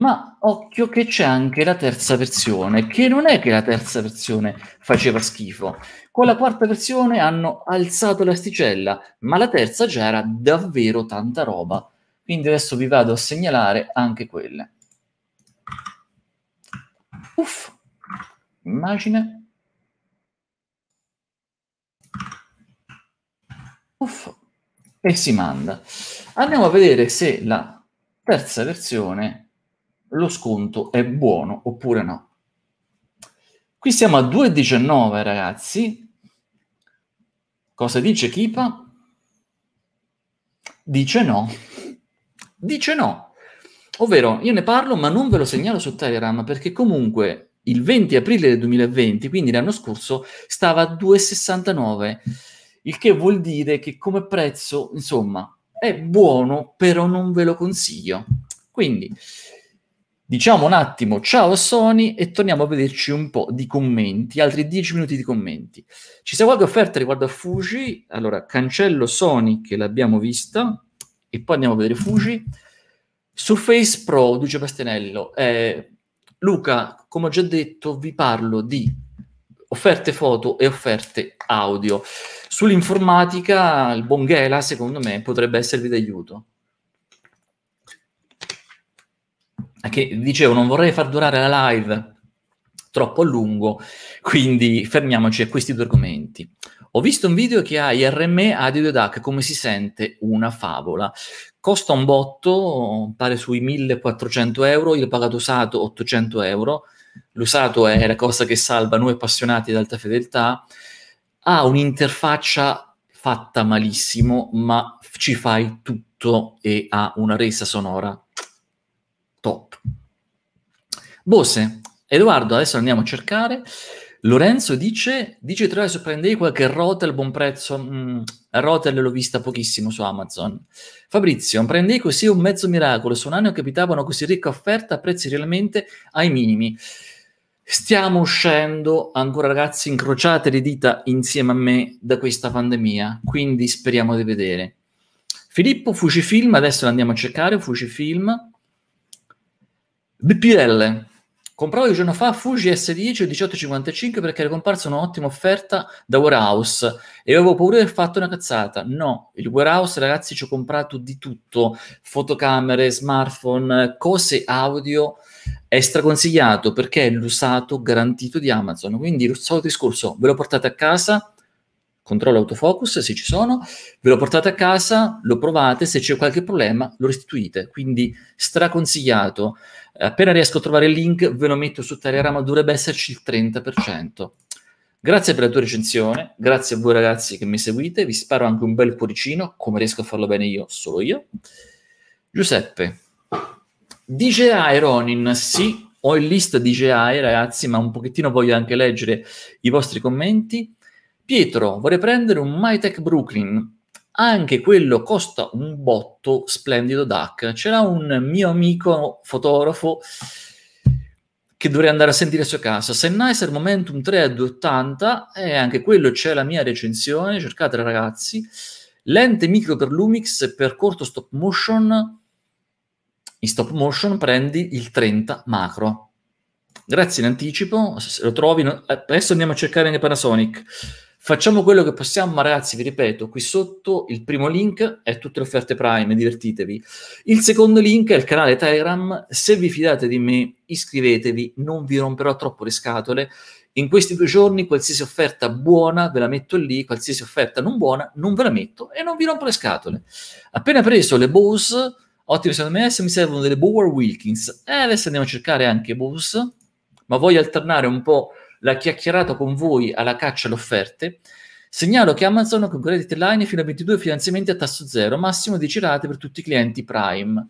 Ma occhio che c'è anche la terza versione, che non è che la terza versione faceva schifo. Con la quarta versione hanno alzato l'asticella, ma la terza già era davvero tanta roba. Quindi adesso vi vado a segnalare anche quelle. Uff, immagine Uff, e si manda. Andiamo a vedere se la terza versione, lo sconto è buono oppure no. Qui siamo a 2,19 ragazzi. Cosa dice Kipa? Dice no. Dice no. Ovvero, io ne parlo ma non ve lo segnalo su Telegram perché comunque il 20 aprile del 2020, quindi l'anno scorso, stava a 2,69 il che vuol dire che come prezzo, insomma, è buono, però non ve lo consiglio. Quindi diciamo un attimo ciao Sony e torniamo a vederci un po' di commenti, altri 10 minuti di commenti. Ci sia qualche offerta riguardo a Fuji? Allora, cancello Sony che l'abbiamo vista e poi andiamo a vedere Fuji. Surface Pro, Duce Pastenello. Eh, Luca, come ho già detto, vi parlo di offerte foto e offerte audio. Sull'informatica il Bonghela, secondo me, potrebbe esservi d'aiuto. Che, dicevo, non vorrei far durare la live troppo a lungo, quindi fermiamoci a questi due argomenti. Ho visto un video che ha IRME a Diodac come si sente una favola. Costa un botto, pare sui 1400 euro, io l'ho pagato usato 800 euro. L'usato è la cosa che salva noi appassionati ad alta fedeltà ha un'interfaccia fatta malissimo, ma ci fai tutto e ha una resa sonora top. Bose, Edoardo, adesso andiamo a cercare. Lorenzo dice, dice trovare su Prime qualche Rotel buon prezzo. Mm, Rotel l'ho vista pochissimo su Amazon. Fabrizio, Prime Day così un mezzo miracolo. Su un anno capitava una così ricca offerta a prezzi realmente ai minimi. Stiamo uscendo ancora, ragazzi, incrociate le dita insieme a me da questa pandemia, quindi speriamo di vedere. Filippo Fujifilm, adesso lo andiamo a cercare, Fujifilm. BPL. Compravo il giorno fa Fuji S10 1855 perché era comparsa un'ottima offerta da Warehouse e avevo paura di aver fatto una cazzata. No, il Warehouse, ragazzi, ci ho comprato di tutto, fotocamere, smartphone, cose audio, è straconsigliato perché è l'usato garantito di Amazon. Quindi il solito discorso, ve lo portate a casa, controllo autofocus se ci sono, ve lo portate a casa, lo provate, se c'è qualche problema lo restituite. Quindi straconsigliato. Appena riesco a trovare il link ve lo metto su Telegram, dovrebbe esserci il 30%. Grazie per la tua recensione, grazie a voi ragazzi che mi seguite, vi sparo anche un bel cuoricino, come riesco a farlo bene io, solo io. Giuseppe, DJI Ronin, sì, ho il list DJI eh, ragazzi, ma un pochettino voglio anche leggere i vostri commenti. Pietro, vorrei prendere un MyTech Brooklyn, anche quello costa un botto splendido DAC. C'era un mio amico fotografo che dovrei andare a sentire a suo caso. Sennheiser Momentum 3 a 280 e anche quello c'è la mia recensione, cercatela ragazzi. Lente micro per Lumix per corto stop motion in stop motion prendi il 30 macro. Grazie in anticipo, se lo trovi... Eh, adesso andiamo a cercare nei Panasonic. Facciamo quello che possiamo, ma ragazzi, vi ripeto, qui sotto il primo link è tutte le offerte Prime, divertitevi. Il secondo link è il canale Telegram, se vi fidate di me iscrivetevi, non vi romperò troppo le scatole. In questi due giorni qualsiasi offerta buona ve la metto lì, qualsiasi offerta non buona non ve la metto e non vi rompo le scatole. Appena preso le Bose Ottimo, secondo me, se mi servono delle Bower Wilkins. eh, adesso andiamo a cercare anche Bows, ma voglio alternare un po' la chiacchierata con voi alla caccia alle offerte. Segnalo che Amazon con credit line fino a 22 finanziamenti a tasso zero, massimo 10 rate per tutti i clienti Prime.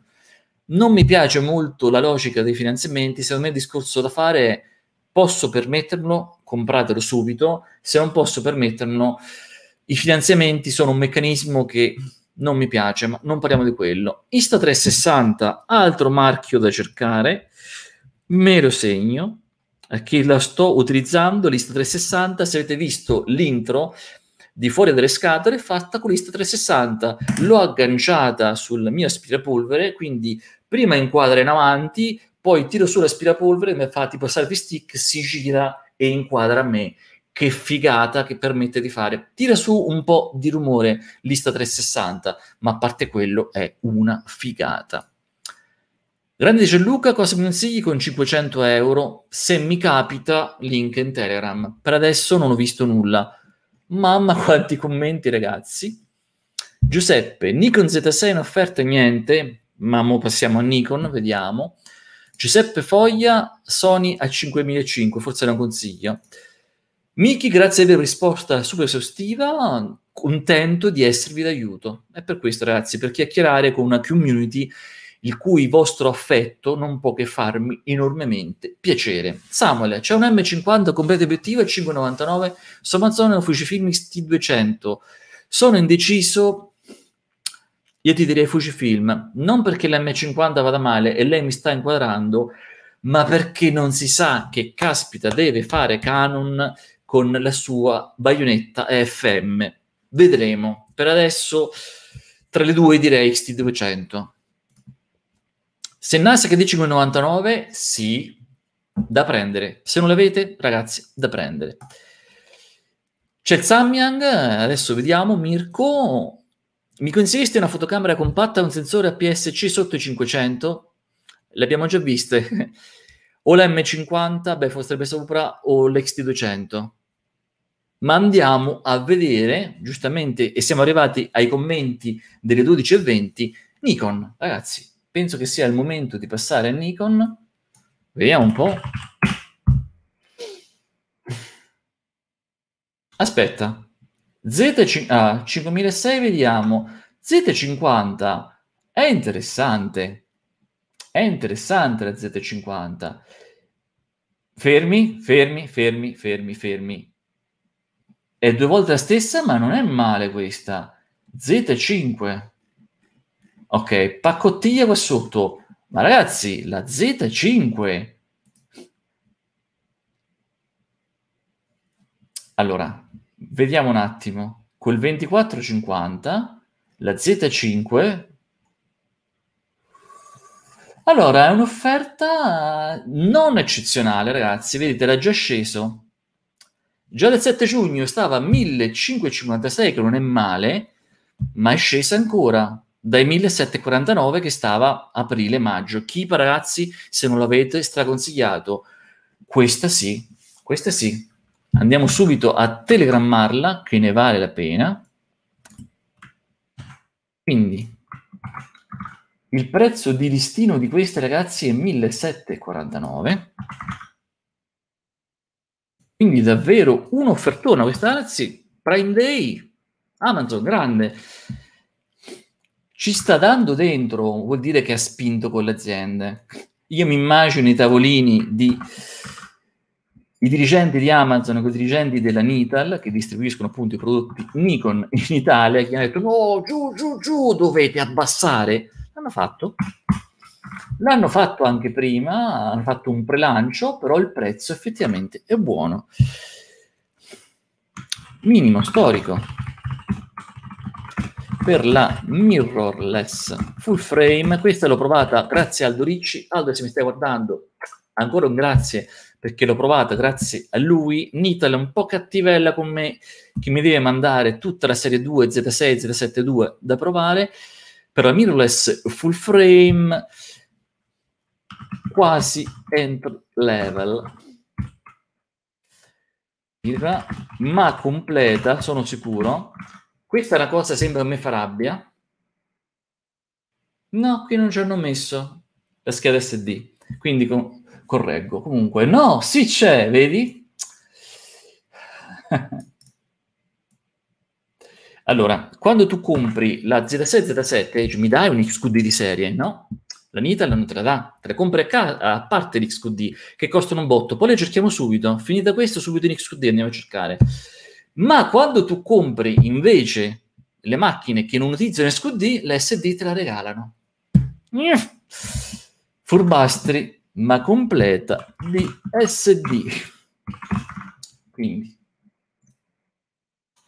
Non mi piace molto la logica dei finanziamenti, secondo me il discorso da fare è posso permetterlo, compratelo subito, se non posso permetterlo, i finanziamenti sono un meccanismo che non mi piace, ma non parliamo di quello. Insta360, altro marchio da cercare, me lo segno, eh, che la sto utilizzando, l'Insta360, se avete visto l'intro di Fuori dalle scatole, fatta con l'Insta360, l'ho agganciata sul mio aspirapolvere, quindi prima inquadra in avanti, poi tiro su l'aspirapolvere, mi fa tipo selfie stick, si gira e inquadra a me che figata che permette di fare. Tira su un po' di rumore lista 360, ma a parte quello è una figata. Grande Gianluca, cosa mi consigli con 500 euro? Se mi capita, link in Telegram. Per adesso non ho visto nulla. Mamma <laughs> quanti commenti, ragazzi. Giuseppe, Nikon Z6 in offerta niente, ma mo passiamo a Nikon, vediamo. Giuseppe Foglia, Sony a 5500, forse è un consiglio. Miki, grazie per la risposta super esaustiva, contento di esservi d'aiuto. È per questo, ragazzi, per chiacchierare con una community il cui vostro affetto non può che farmi enormemente piacere. Samuel, c'è un M50 completo obiettivo e 599, Somazzone o Fujifilm T200. Sono indeciso, io ti direi Fujifilm, non perché l'M50 vada male e lei mi sta inquadrando, ma perché non si sa che caspita deve fare Canon con la sua baionetta EFM. Vedremo. Per adesso, tra le due direi XT200. Se NASA che 99, sì, da prendere. Se non l'avete, ragazzi, da prendere. C'è il Samyang, adesso vediamo, Mirko. Mi consiste una fotocamera compatta con sensore APS-C sotto i 500? Le abbiamo già viste. <laughs> o la M50, beh, forse sarebbe sopra, o l'XT200 ma andiamo a vedere, giustamente, e siamo arrivati ai commenti delle 12.20, Nikon. Ragazzi, penso che sia il momento di passare a Nikon. Vediamo un po'. Aspetta, Z ah, vediamo. Z50 è interessante. È interessante la Z50. Fermi, fermi, fermi, fermi, fermi. È due volte la stessa, ma non è male questa. Z5. Ok, paccottiglia qua sotto. Ma ragazzi, la Z5. Allora, vediamo un attimo. Col 2450, la Z5. Allora, è un'offerta non eccezionale, ragazzi. Vedete, l'ha già sceso Già dal 7 giugno stava a 1556, che non è male, ma è scesa ancora dai 1749 che stava aprile-maggio. Chi, ragazzi, se non l'avete straconsigliato, questa sì, questa sì. Andiamo subito a telegrammarla, che ne vale la pena. Quindi, il prezzo di listino di questa, ragazzi, è 1749. Quindi davvero un'offertona questa, anzi, Prime Day, Amazon grande, ci sta dando dentro, vuol dire che ha spinto con le aziende. Io mi immagino i tavolini di i dirigenti di Amazon con i dirigenti della Nital che distribuiscono appunto i prodotti Nikon in Italia che hanno detto no giù giù giù dovete abbassare l'hanno fatto L'hanno fatto anche prima, hanno fatto un prelancio, però il prezzo effettivamente è buono. Minimo storico per la mirrorless full frame. Questa l'ho provata grazie a Aldo Ricci. Aldo, se mi stai guardando, ancora un grazie perché l'ho provata grazie a lui. Nital è un po' cattivella con me, che mi deve mandare tutta la serie 2 Z6, Z7 da provare. Per la mirrorless full frame quasi entry level ma completa, sono sicuro. Questa è una cosa che sembra a me fa rabbia. No, qui non ci hanno messo la scheda SD, quindi co- correggo. Comunque, no, sì c'è, vedi? <laughs> allora, quando tu compri la Z6 Z7, mi dai un XQD di serie, no? la Nital non te la dà, te la compra a, parte l'XQD che costano un botto, poi le cerchiamo subito, finita questo subito in XQD andiamo a cercare. Ma quando tu compri invece le macchine che non utilizzano SQD, le SD te la regalano. Furbastri, ma completa di SD. Quindi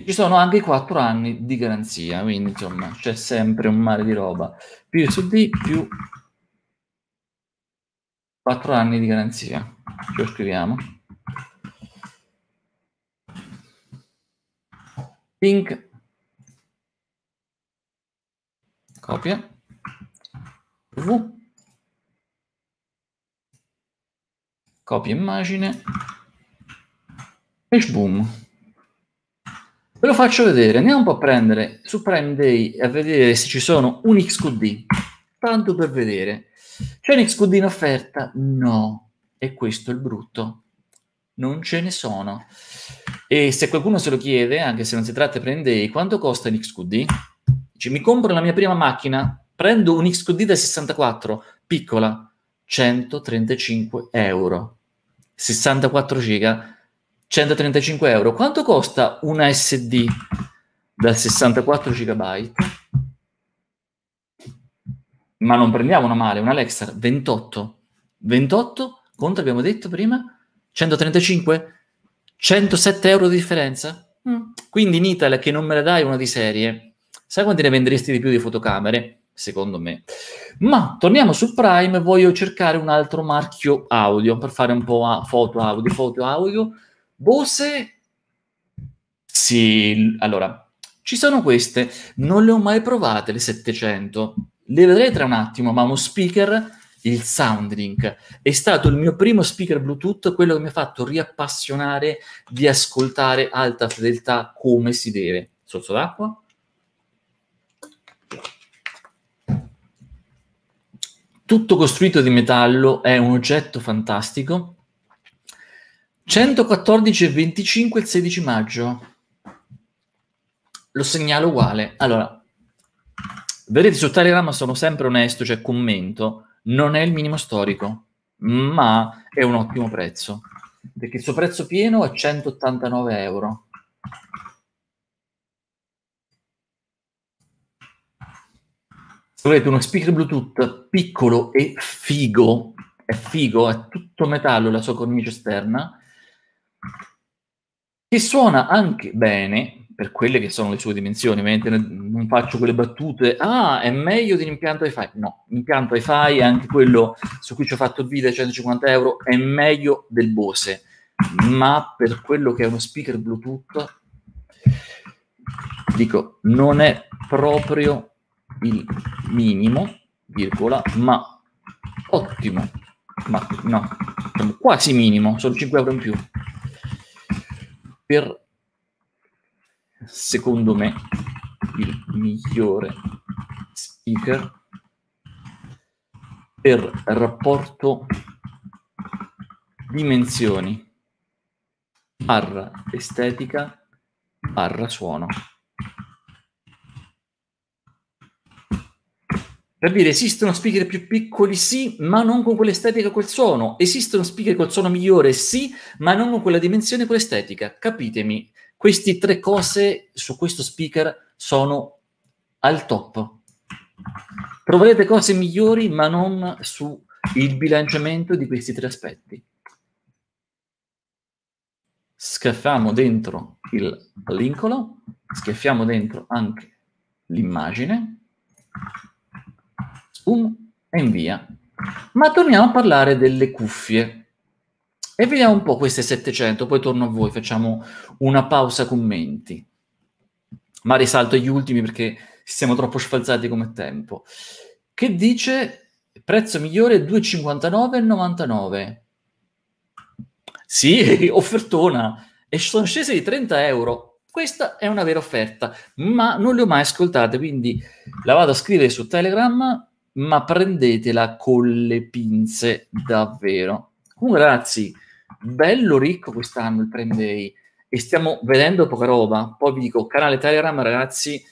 ci sono anche i 4 anni di garanzia, quindi insomma c'è sempre un mare di roba. Più SD più 4 anni di garanzia. Lo scriviamo. Pink. Copia. V. Copia immagine. Page boom. Ve lo faccio vedere, andiamo un po' a prendere su Prime Day a vedere se ci sono un XQD, tanto per vedere. C'è un XQD in offerta? No. E questo è il brutto. Non ce ne sono. E se qualcuno se lo chiede, anche se non si tratta di prendei, quanto costa un XQD? Dice, mi compro la mia prima macchina, prendo un XQD da 64, piccola, 135 euro. 64 giga, 135 euro. Quanto costa una SD da 64 gigabyte? ma non prendiamo una male, un Alexa 28, 28 contro, abbiamo detto prima, 135, 107 euro di differenza. Mm. Quindi in Italia che non me la dai una di serie, sai quanti ne vendresti di più di fotocamere? Secondo me. Ma torniamo su Prime, voglio cercare un altro marchio audio per fare un po' a- foto audio, foto audio. Bose, sì, allora, ci sono queste, non le ho mai provate, le 700 le vedrete tra un attimo, ma uno speaker, il Soundlink, è stato il mio primo speaker Bluetooth, quello che mi ha fatto riappassionare di ascoltare alta fedeltà come si deve. Sozzo d'acqua. Tutto costruito di metallo, è un oggetto fantastico. 114 e 25 il 16 maggio. Lo segnalo uguale. Allora, Vedete, su Telegram sono sempre onesto, cioè commento, non è il minimo storico, ma è un ottimo prezzo, perché il suo prezzo pieno è 189 euro. Se volete uno speaker Bluetooth piccolo e figo, è figo, è tutto metallo la sua cornice esterna, che suona anche bene, per quelle che sono le sue dimensioni, mentre non faccio quelle battute, ah, è meglio di un impianto fi no, l'impianto hi-fi, anche quello su cui ci ho fatto il video a 150 euro, è meglio del Bose, ma per quello che è uno speaker Bluetooth, dico, non è proprio il minimo, virgola, ma ottimo, ma no, quasi minimo, sono 5 euro in più. Per secondo me, il migliore speaker per rapporto dimensioni barra estetica barra suono. Per dire, esistono speaker più piccoli, sì, ma non con quell'estetica e quel suono. Esistono speaker col suono migliore, sì, ma non con quella dimensione e quell'estetica. Capitemi, queste tre cose su questo speaker sono al top. Troverete cose migliori, ma non sul bilanciamento di questi tre aspetti. Schiaffiamo dentro il vincolo, schiaffiamo dentro anche l'immagine, um, e invia. Ma torniamo a parlare delle cuffie. E vediamo un po' queste 700, poi torno a voi, facciamo una pausa commenti. Ma risalto gli ultimi perché siamo troppo sfalzati come tempo. Che dice prezzo migliore 2,59,99. Sì, <laughs> offertona. E sono scese di 30 euro. Questa è una vera offerta, ma non le ho mai ascoltate, quindi la vado a scrivere su Telegram, ma prendetela con le pinze davvero. Comunque, ragazzi, bello ricco quest'anno il Prime Day e stiamo vedendo poca roba. Poi vi dico, canale Telegram, ragazzi,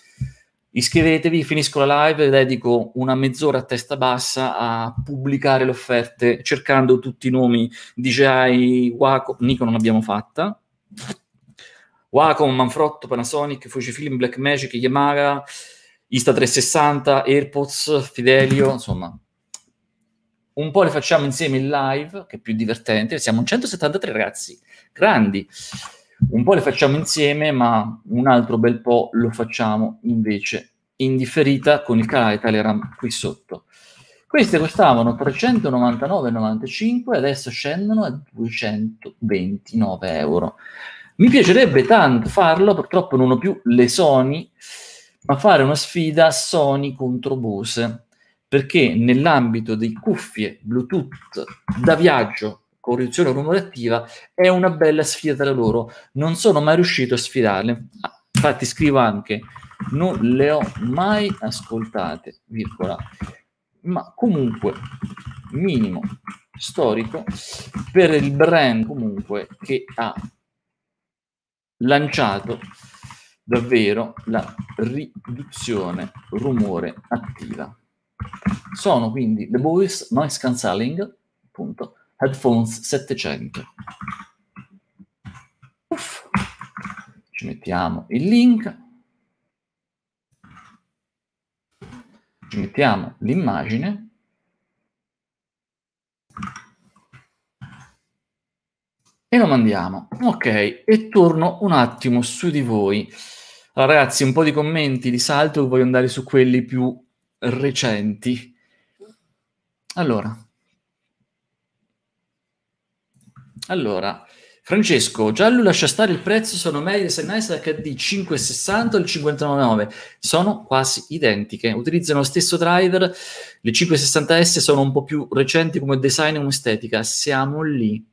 iscrivetevi, finisco la live e dedico una mezz'ora a testa bassa a pubblicare le offerte, cercando tutti i nomi DJI, Waco, Nico non l'abbiamo fatta, Wacom, Manfrotto, Panasonic, Fujifilm, Blackmagic, Yamaha, Insta360, AirPods, Fidelio, insomma, un po' le facciamo insieme in live, che è più divertente, siamo 173 ragazzi, grandi, un po' le facciamo insieme, ma un altro bel po' lo facciamo invece in differita con il canale Telegram qui sotto. Queste costavano 399,95, adesso scendono a 229 euro. Mi piacerebbe tanto farlo, purtroppo non ho più le Sony, ma fare una sfida Sony contro Bose perché nell'ambito dei cuffie Bluetooth da viaggio con correzione rumore attiva è una bella sfida tra loro. Non sono mai riuscito a sfidarle. Ah, infatti, scrivo anche: non le ho mai ascoltate, virgola. Ma comunque, minimo storico per il brand comunque che ha lanciato davvero la riduzione rumore attiva. Sono quindi The Boys Noise Cancelling, appunto, Headphones 700. Uff. Ci mettiamo il link. Ci mettiamo l'immagine. e lo mandiamo. Ok, e torno un attimo su di voi. Allora, ragazzi, un po' di commenti di salto, voglio andare su quelli più recenti. Allora, allora Francesco, già Giallo lascia stare il prezzo, sono meglio se Nice HD 560 o il 599, sono quasi identiche, utilizzano lo stesso driver, le 560S sono un po' più recenti come design e come estetica, siamo lì.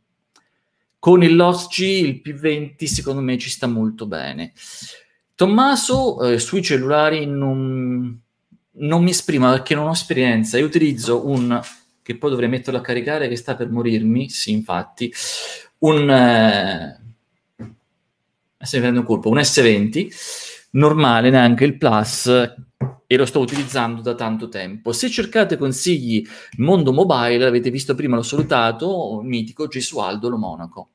Con il Lost G, il P20 secondo me ci sta molto bene. Tommaso, eh, sui cellulari non, non mi esprimo perché non ho esperienza. Io utilizzo un che poi dovrei metterlo a caricare che sta per morirmi. Sì, infatti, un eh, eh se mi prendo un colpo, un S20 normale, neanche il Plus e lo sto utilizzando da tanto tempo. Se cercate consigli mondo mobile, l'avete visto prima, l'ho salutato, mitico Gesualdo Lo Monaco.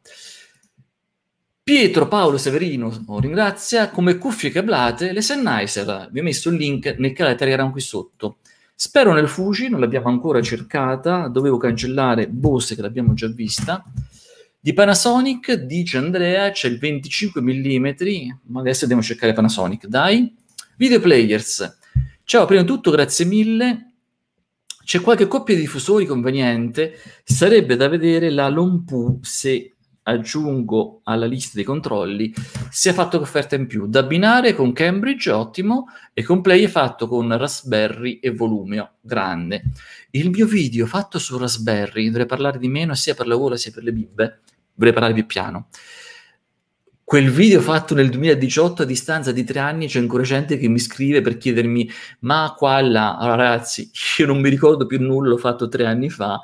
Pietro Paolo Severino oh, ringrazia come cuffie che cablate le Sennheiser. Vi ho messo il link nei caratteri erano qui sotto. Spero nel Fuji, non l'abbiamo ancora cercata, dovevo cancellare Bose che l'abbiamo già vista. Di Panasonic, dice Andrea, c'è il 25 mm, ma adesso andiamo a cercare Panasonic, dai. Video players. Ciao, prima di tutto grazie mille. C'è qualche coppia di diffusori conveniente, sarebbe da vedere la Lompu se aggiungo alla lista dei controlli, sia fatto che offerta in più, da binare con Cambridge, ottimo, e con Play è fatto con Raspberry e Volumio, grande. Il mio video fatto su Raspberry, dovrei parlare di meno sia per la vola sia per le bibbe, dovrei parlare più piano. Quel video fatto nel 2018 a distanza di tre anni c'è ancora gente che mi scrive per chiedermi ma qua là, allora ragazzi io non mi ricordo più nulla, l'ho fatto tre anni fa,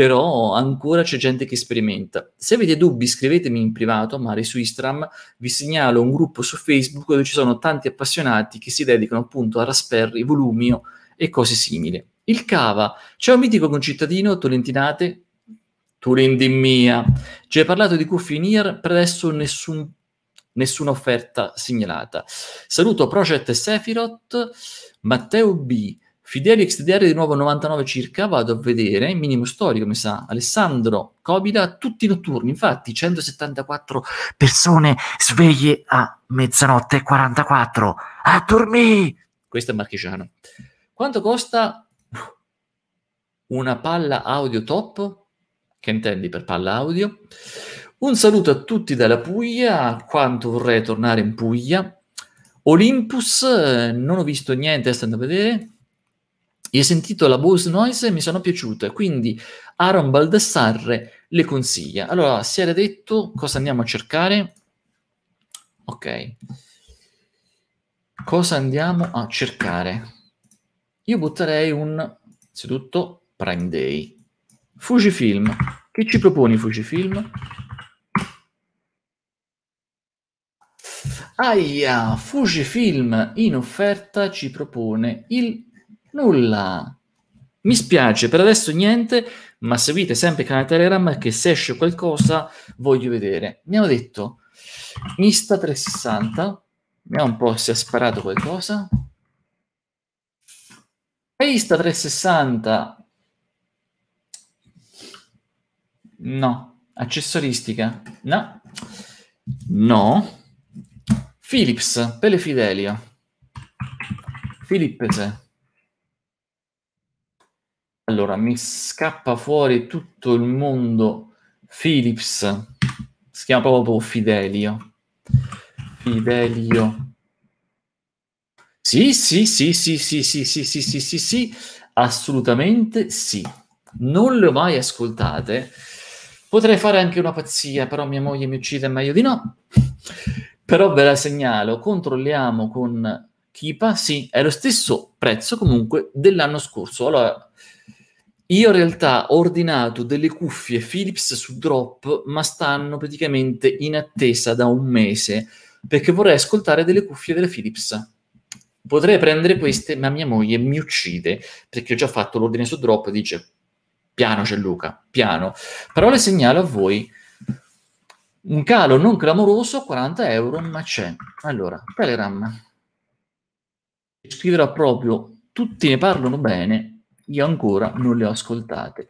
però ancora c'è gente che sperimenta. Se avete dubbi scrivetemi in privato, Mari su Instagram, vi segnalo un gruppo su Facebook dove ci sono tanti appassionati che si dedicano appunto a Raspberry, Volumio e cose simili. Il Cava, c'è un mitico concittadino, Tolentinate, Turindimia, ci hai parlato di Cuffinier, per adesso nessun nessuna offerta segnalata. Saluto Project Sephiroth, Matteo B. Fideli XDR di nuovo 99 circa, vado a vedere, minimo storico mi sa, Alessandro Cobida, tutti notturni, infatti 174 persone sveglie a mezzanotte 44, a dormire! Questo è marchigiano. Quanto costa una palla audio top? Che intendi per palla audio? Un saluto a tutti dalla Puglia, quanto vorrei tornare in Puglia. Olympus, eh, non ho visto niente, stando a vedere, e sentito la Bose Noise e mi sono piaciute, quindi Aaron Baldassarre le consiglia. Allora, si era detto cosa andiamo a cercare? Ok. Cosa andiamo a cercare? Io butterei un, innanzitutto, Prime Day. Fujifilm. Che ci proponi Fujifilm? Aia, Fujifilm in offerta ci propone il Nulla. Mi spiace, per adesso niente, ma seguite sempre il canale Telegram che se esce qualcosa voglio vedere. Mi hanno detto Insta360, vediamo un po' se ha sparato qualcosa. Insta360, no. Accessoristica, no. No. Philips, pelle fidelio. Philips. Allora, mi scappa fuori tutto il mondo Philips. Si chiama proprio Fidelio. Fidelio. Sì, sì, sì, sì, sì, sì, sì, sì, sì, sì, sì, assolutamente sì. Non le ho mai ascoltate. Potrei fare anche una pazzia, però mia moglie mi uccide, meglio di no. Però ve la segnalo, controlliamo con Kipa, sì, è lo stesso prezzo comunque dell'anno scorso. Allora, io in realtà ho ordinato delle cuffie Philips su Drop, ma stanno praticamente in attesa da un mese, perché vorrei ascoltare delle cuffie della Philips. Potrei prendere queste, ma mia moglie mi uccide, perché ho già fatto l'ordine su Drop e dice piano c'è Luca, piano. Però le segnalo a voi un calo non clamoroso, 40 euro, ma c'è. Allora, Telegram. Scriverò proprio, tutti ne parlano bene, io ancora non le ho ascoltate.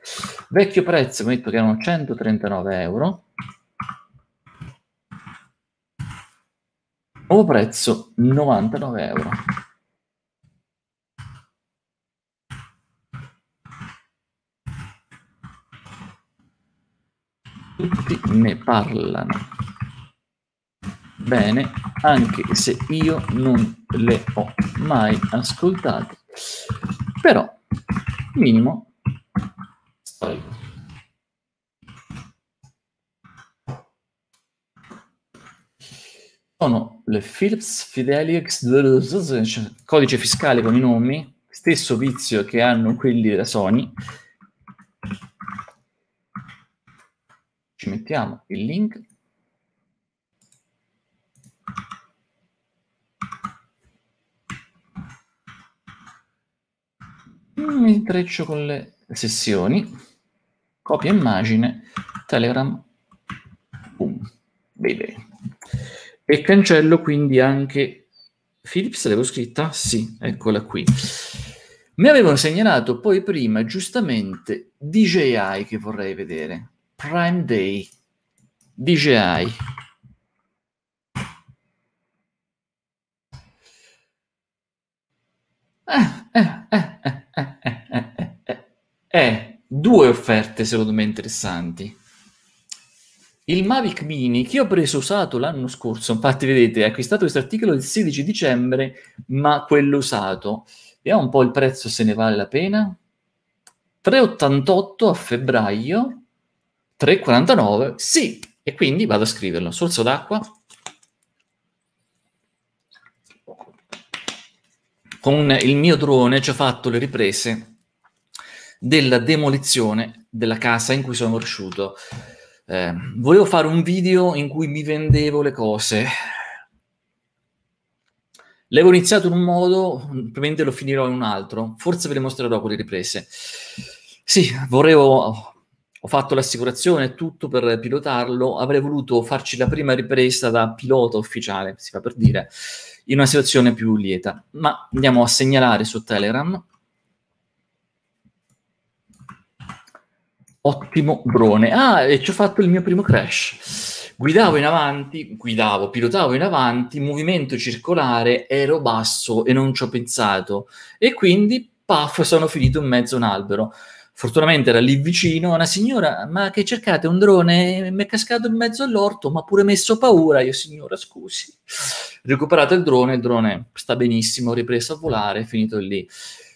Vecchio prezzo, metto che erano 139 euro. Nuovo prezzo 99 euro. Tutti ne parlano bene, anche se io non le ho mai ascoltate. Però minimo storico. Sono le Philips Fidelix, codice fiscale con i nomi, stesso vizio che hanno quelli della Sony. Ci mettiamo il link mi intreccio con le sessioni, copia immagine, Telegram, boom, vede. E cancello quindi anche Philips, l'avevo scritta? Sì, eccola qui. Mi avevano segnalato poi prima, giustamente, DJI che vorrei vedere. Prime Day, DJI. Eh, eh, eh, eh. Eh, due offerte secondo me interessanti. Il Mavic Mini che ho preso usato l'anno scorso, infatti vedete, ho acquistato questo articolo il 16 dicembre, ma quello usato. Vediamo un po' il prezzo se ne vale la pena. 3,88 a febbraio, 3,49, sì, e quindi vado a scriverlo. Sorso d'acqua. Con il mio drone ci ho fatto le riprese della demolizione della casa in cui sono cresciuto. Eh, volevo fare un video in cui mi vendevo le cose. L'avevo iniziato in un modo, probabilmente lo finirò in un altro, forse ve le mostrerò con le riprese. Sì, volevo ho fatto l'assicurazione e tutto per pilotarlo, avrei voluto farci la prima ripresa da pilota ufficiale, si fa per dire, in una situazione più lieta. Ma andiamo a segnalare su Telegram Ottimo drone. Ah, e ci ho fatto il mio primo crash. Guidavo in avanti, guidavo, pilotavo in avanti, movimento circolare, ero basso e non ci ho pensato. E quindi, paf, sono finito in mezzo a un albero. Fortunatamente era lì vicino una signora, ma che cercate un drone? Mi è cascato in mezzo all'orto, ma pure messo paura. Io, signora, scusi. Recuperato il drone, il drone sta benissimo, ripreso a volare, finito lì.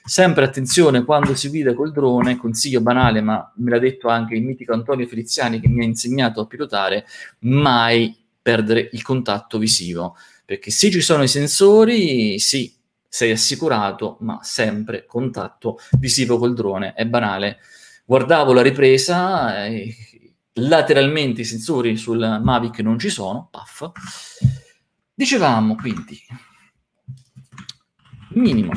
Sempre attenzione quando si guida col drone, consiglio banale, ma me l'ha detto anche il mitico Antonio Feliziani che mi ha insegnato a pilotare, mai perdere il contatto visivo, perché se ci sono i sensori, sì, sei assicurato, ma sempre contatto visivo col drone, è banale. Guardavo la ripresa, eh, lateralmente i sensori sul Mavic non ci sono, paff. Dicevamo quindi, minimo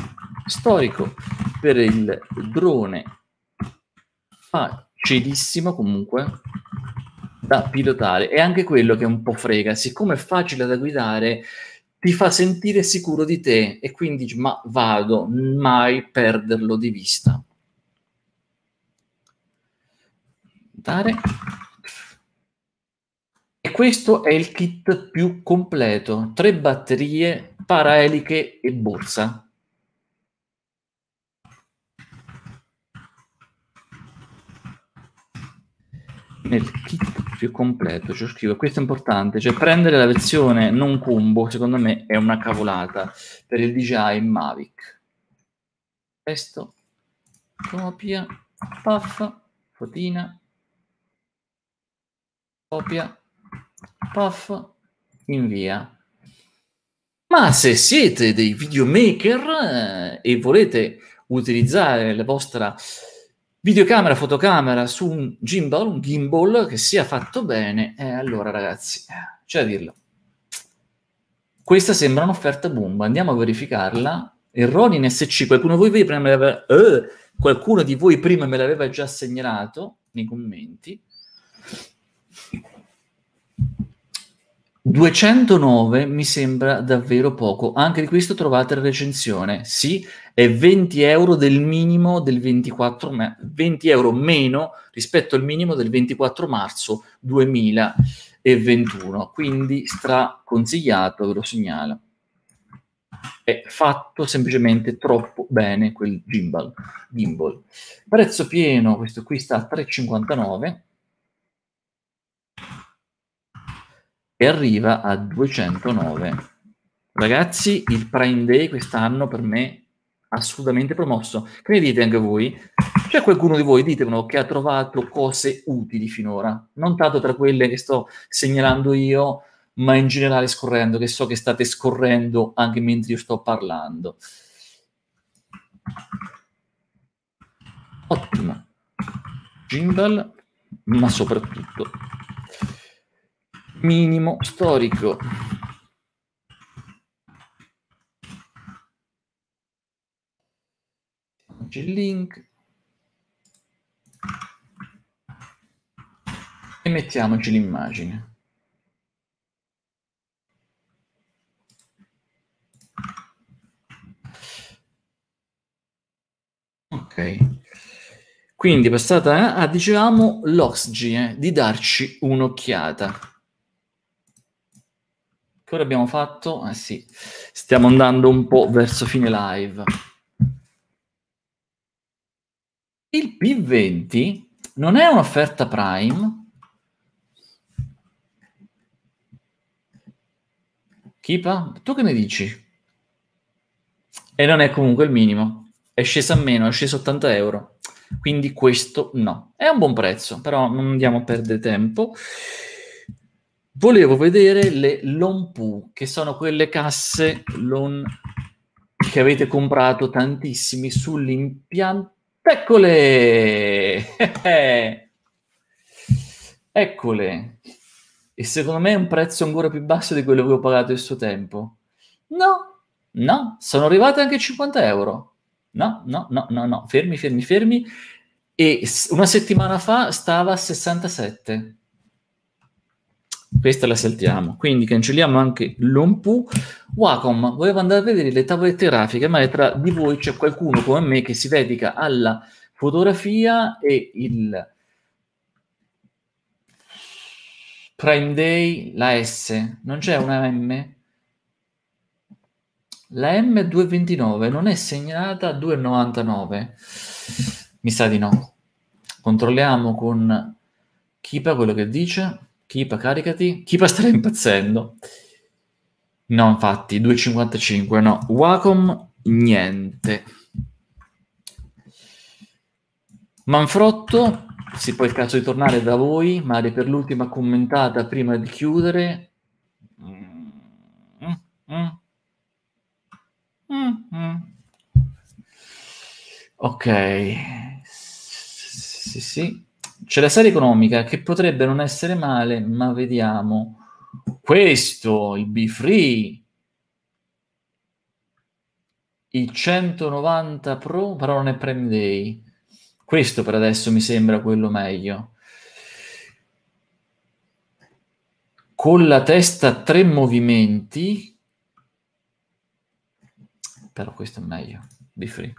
storico per il drone facilissimo comunque da pilotare e anche quello che un po' frega, siccome è facile da guidare ti fa sentire sicuro di te e quindi ma vado, mai perderlo di vista. Dare. E questo è il kit più completo, tre batterie, paraeliche e borsa nel kit più completo, ci cioè scrivo, questo è importante, cioè prendere la versione non combo, secondo me è una cavolata per il DJI Mavic. Testo, copia, puff, fotina, copia, puff, invia. Ma se siete dei videomaker eh, e volete utilizzare la vostra videocamera, fotocamera su un gimbal, un gimbal che sia fatto bene, eh, allora ragazzi, eh, c'è a dirlo. Questa sembra un'offerta boom, andiamo a verificarla. Errori in SC, qualcuno di, aveva, eh, qualcuno di voi prima me l'aveva già segnalato nei commenti. 209 mi sembra davvero poco, anche di questo trovate la recensione. Sì, è 20 euro del minimo del 24 ma- 20 euro meno rispetto al minimo del 24 marzo 2021 quindi straconsigliato ve lo segnalo è fatto semplicemente troppo bene quel gimbal, gimbal. prezzo pieno questo qui sta a 3,59 e arriva a 209 ragazzi il prime day quest'anno per me assolutamente promosso. Che ne dite anche voi? C'è qualcuno di voi, ditemelo, che ha trovato cose utili finora? Non tanto tra quelle che sto segnalando io, ma in generale scorrendo, che so che state scorrendo anche mentre io sto parlando. Ottimo. Jingle, ma soprattutto minimo storico. c'è il link e mettiamoci l'immagine ok quindi passata eh, a ah, dicevamo l'Oxygen eh, di darci un'occhiata che ora abbiamo fatto? Eh sì, stiamo andando un po' verso fine live. Il P20 non è un'offerta Prime? Kipa, tu che ne dici? E non è comunque il minimo. È scesa a meno, è sceso 80 euro. Quindi questo no. È un buon prezzo, però non andiamo a perdere tempo. Volevo vedere le Lompu, che sono quelle casse lon... che avete comprato tantissimi sull'impianto Eccole! <laughs> Eccole! E secondo me è un prezzo ancora più basso di quello che ho pagato il suo tempo. No, no, sono arrivate anche 50 euro. No, no, no, no, no, fermi, fermi, fermi. E una settimana fa stava a 67 questa la saltiamo. Quindi cancelliamo anche l'OMPU. Wacom, volevo andare a vedere le tavolette grafiche, ma tra di voi c'è qualcuno come me che si dedica alla fotografia e il Prime Day, la S. Non c'è una M? La M229 non è segnalata 2,99? Mi sa di no. Controlliamo con Kipa quello che dice. Kipa, caricati. Kipa sta impazzendo. No, infatti, 2,55, no. Wacom, niente. Manfrotto, sì, poi è il caso di tornare da voi, Mari, per l'ultima commentata prima di chiudere. Mm, ok, sì, sì c'è la serie economica che potrebbe non essere male, ma vediamo questo, il Be Free, il 190 Pro, però non è Prime Day. Questo per adesso mi sembra quello meglio. Con la testa a tre movimenti, però questo è meglio, Be Free.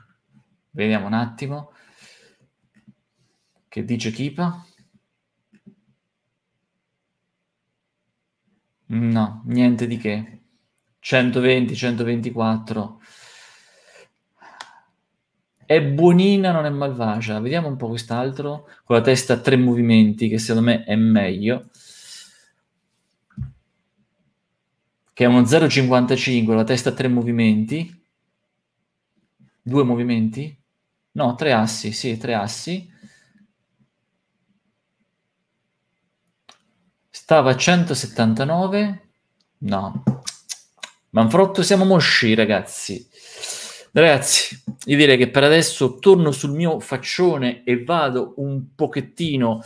Vediamo un attimo. Che dice Kipa? No, niente di che. 120, 124. È buonina, non è malvagia. Vediamo un po' quest'altro. Con la testa a tre movimenti, che secondo me è meglio. Che è uno 0,55, la testa a tre movimenti. Due movimenti? No, tre assi, sì, tre assi. Stava a 179. No. Manfrotto siamo mosci, ragazzi. Ragazzi, io direi che per adesso torno sul mio faccione e vado un pochettino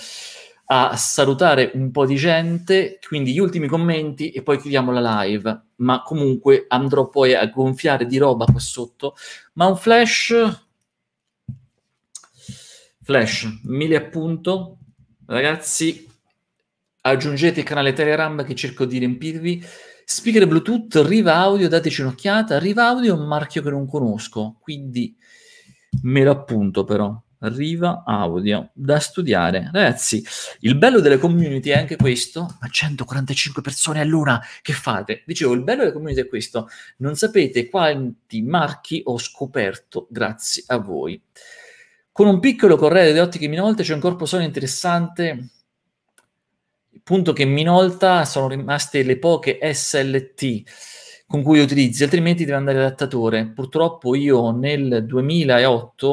a salutare un po' di gente, quindi gli ultimi commenti e poi chiudiamo la live, ma comunque andrò poi a gonfiare di roba qua sotto, ma un flash flash, mille appunto, ragazzi, aggiungete il canale Telegram che cerco di riempirvi. Speaker Bluetooth, Riva Audio, dateci un'occhiata. Riva Audio è un marchio che non conosco, quindi me lo appunto però. Riva Audio, da studiare. Ragazzi, il bello delle community è anche questo, ma 145 persone all'una, che fate? Dicevo, il bello delle community è questo, non sapete quanti marchi ho scoperto grazie a voi. Con un piccolo corredo di ottiche minuolte c'è un corpo solo interessante Punto che in Minolta sono rimaste le poche SLT con cui utilizzi, altrimenti devi andare adattatore. Purtroppo io nel 2008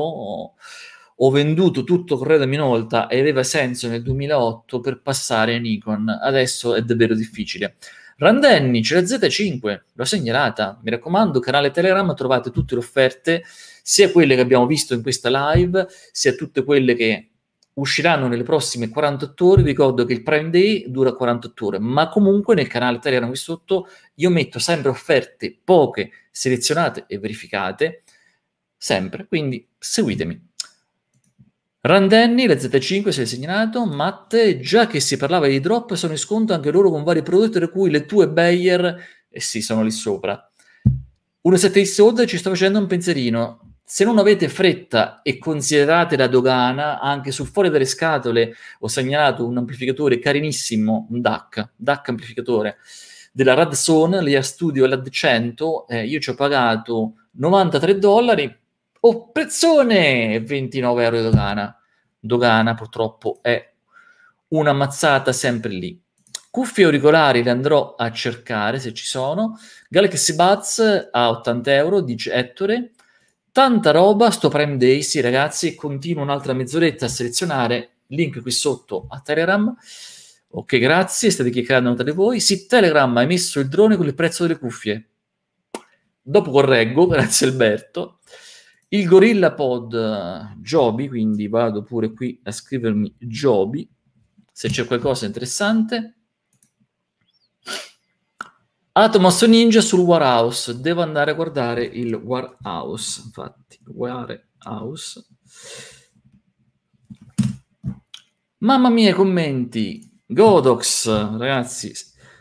ho venduto tutto Correo da Minolta e aveva senso nel 2008 per passare a Nikon. Adesso è davvero difficile. Randenni, c'è la Z5, l'ho segnalata. Mi raccomando, canale Telegram, trovate tutte le offerte, sia quelle che abbiamo visto in questa live, sia tutte quelle che usciranno nelle prossime 48 ore. ricordo che il Prime Day dura 48 ore, ma comunque nel canale italiano qui sotto io metto sempre offerte poche, selezionate e verificate, sempre, quindi seguitemi. Randenni, la Z5 si è segnalato, Matte, già che si parlava di drop, sono in sconto anche loro con vari prodotti, tra cui le tue Bayer, e eh sì, sono lì sopra. 1.7 Sold ci sto facendo un pensierino, se non avete fretta e considerate la dogana, anche sul fuori delle scatole ho segnalato un amplificatore carinissimo, un DAC, DAC amplificatore, della Radson, l'IA Studio LAD 100, eh, io ci ho pagato 93 dollari, oh prezzone, 29 euro di dogana. Dogana purtroppo è una mazzata sempre lì. Cuffie auricolari le andrò a cercare se ci sono. Galaxy Buds a 80 euro, dice Ettore. Tanta roba, sto Prime Day, sì ragazzi, continuo un'altra mezz'oretta a selezionare, link qui sotto a Telegram. Ok, grazie, state chiacchierando tra di voi. Sì, Telegram ha emesso il drone con il prezzo delle cuffie. Dopo correggo, <laughs> grazie Alberto. Il Gorilla Pod Joby, quindi vado pure qui a scrivermi Joby, se c'è qualcosa interessante. Atomos Ninja sul Warehouse. Devo andare a guardare il Warehouse. Infatti, Warehouse. Mamma mia, i commenti. Godox, ragazzi,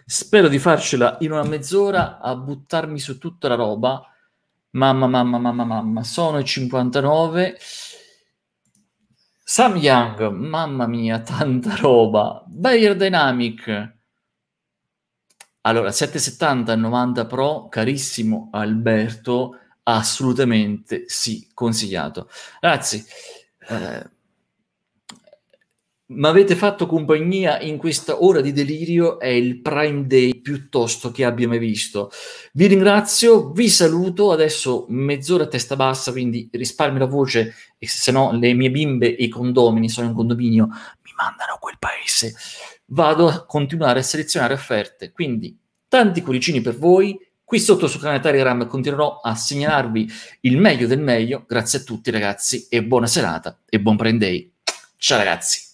spero di farcela in una mezz'ora a buttarmi su tutta la roba. Mamma, mamma, mamma, mamma, sono i 59. Sam Young, mamma mia, tanta roba. Bayer Dynamic, allora, 770-90 Pro, carissimo Alberto, assolutamente sì, consigliato. Ragazzi, eh, mi avete fatto compagnia in questa ora di delirio, è il prime day piuttosto che abbia mai visto. Vi ringrazio, vi saluto, adesso mezz'ora a testa bassa, quindi risparmio la voce, e se no le mie bimbe e i condomini, sono in condominio, mi mandano a quel paese vado a continuare a selezionare offerte. Quindi tanti cuoricini per voi. Qui sotto sul canale Telegram continuerò a segnalarvi il meglio del meglio. Grazie a tutti ragazzi e buona serata e buon prend day. Ciao ragazzi.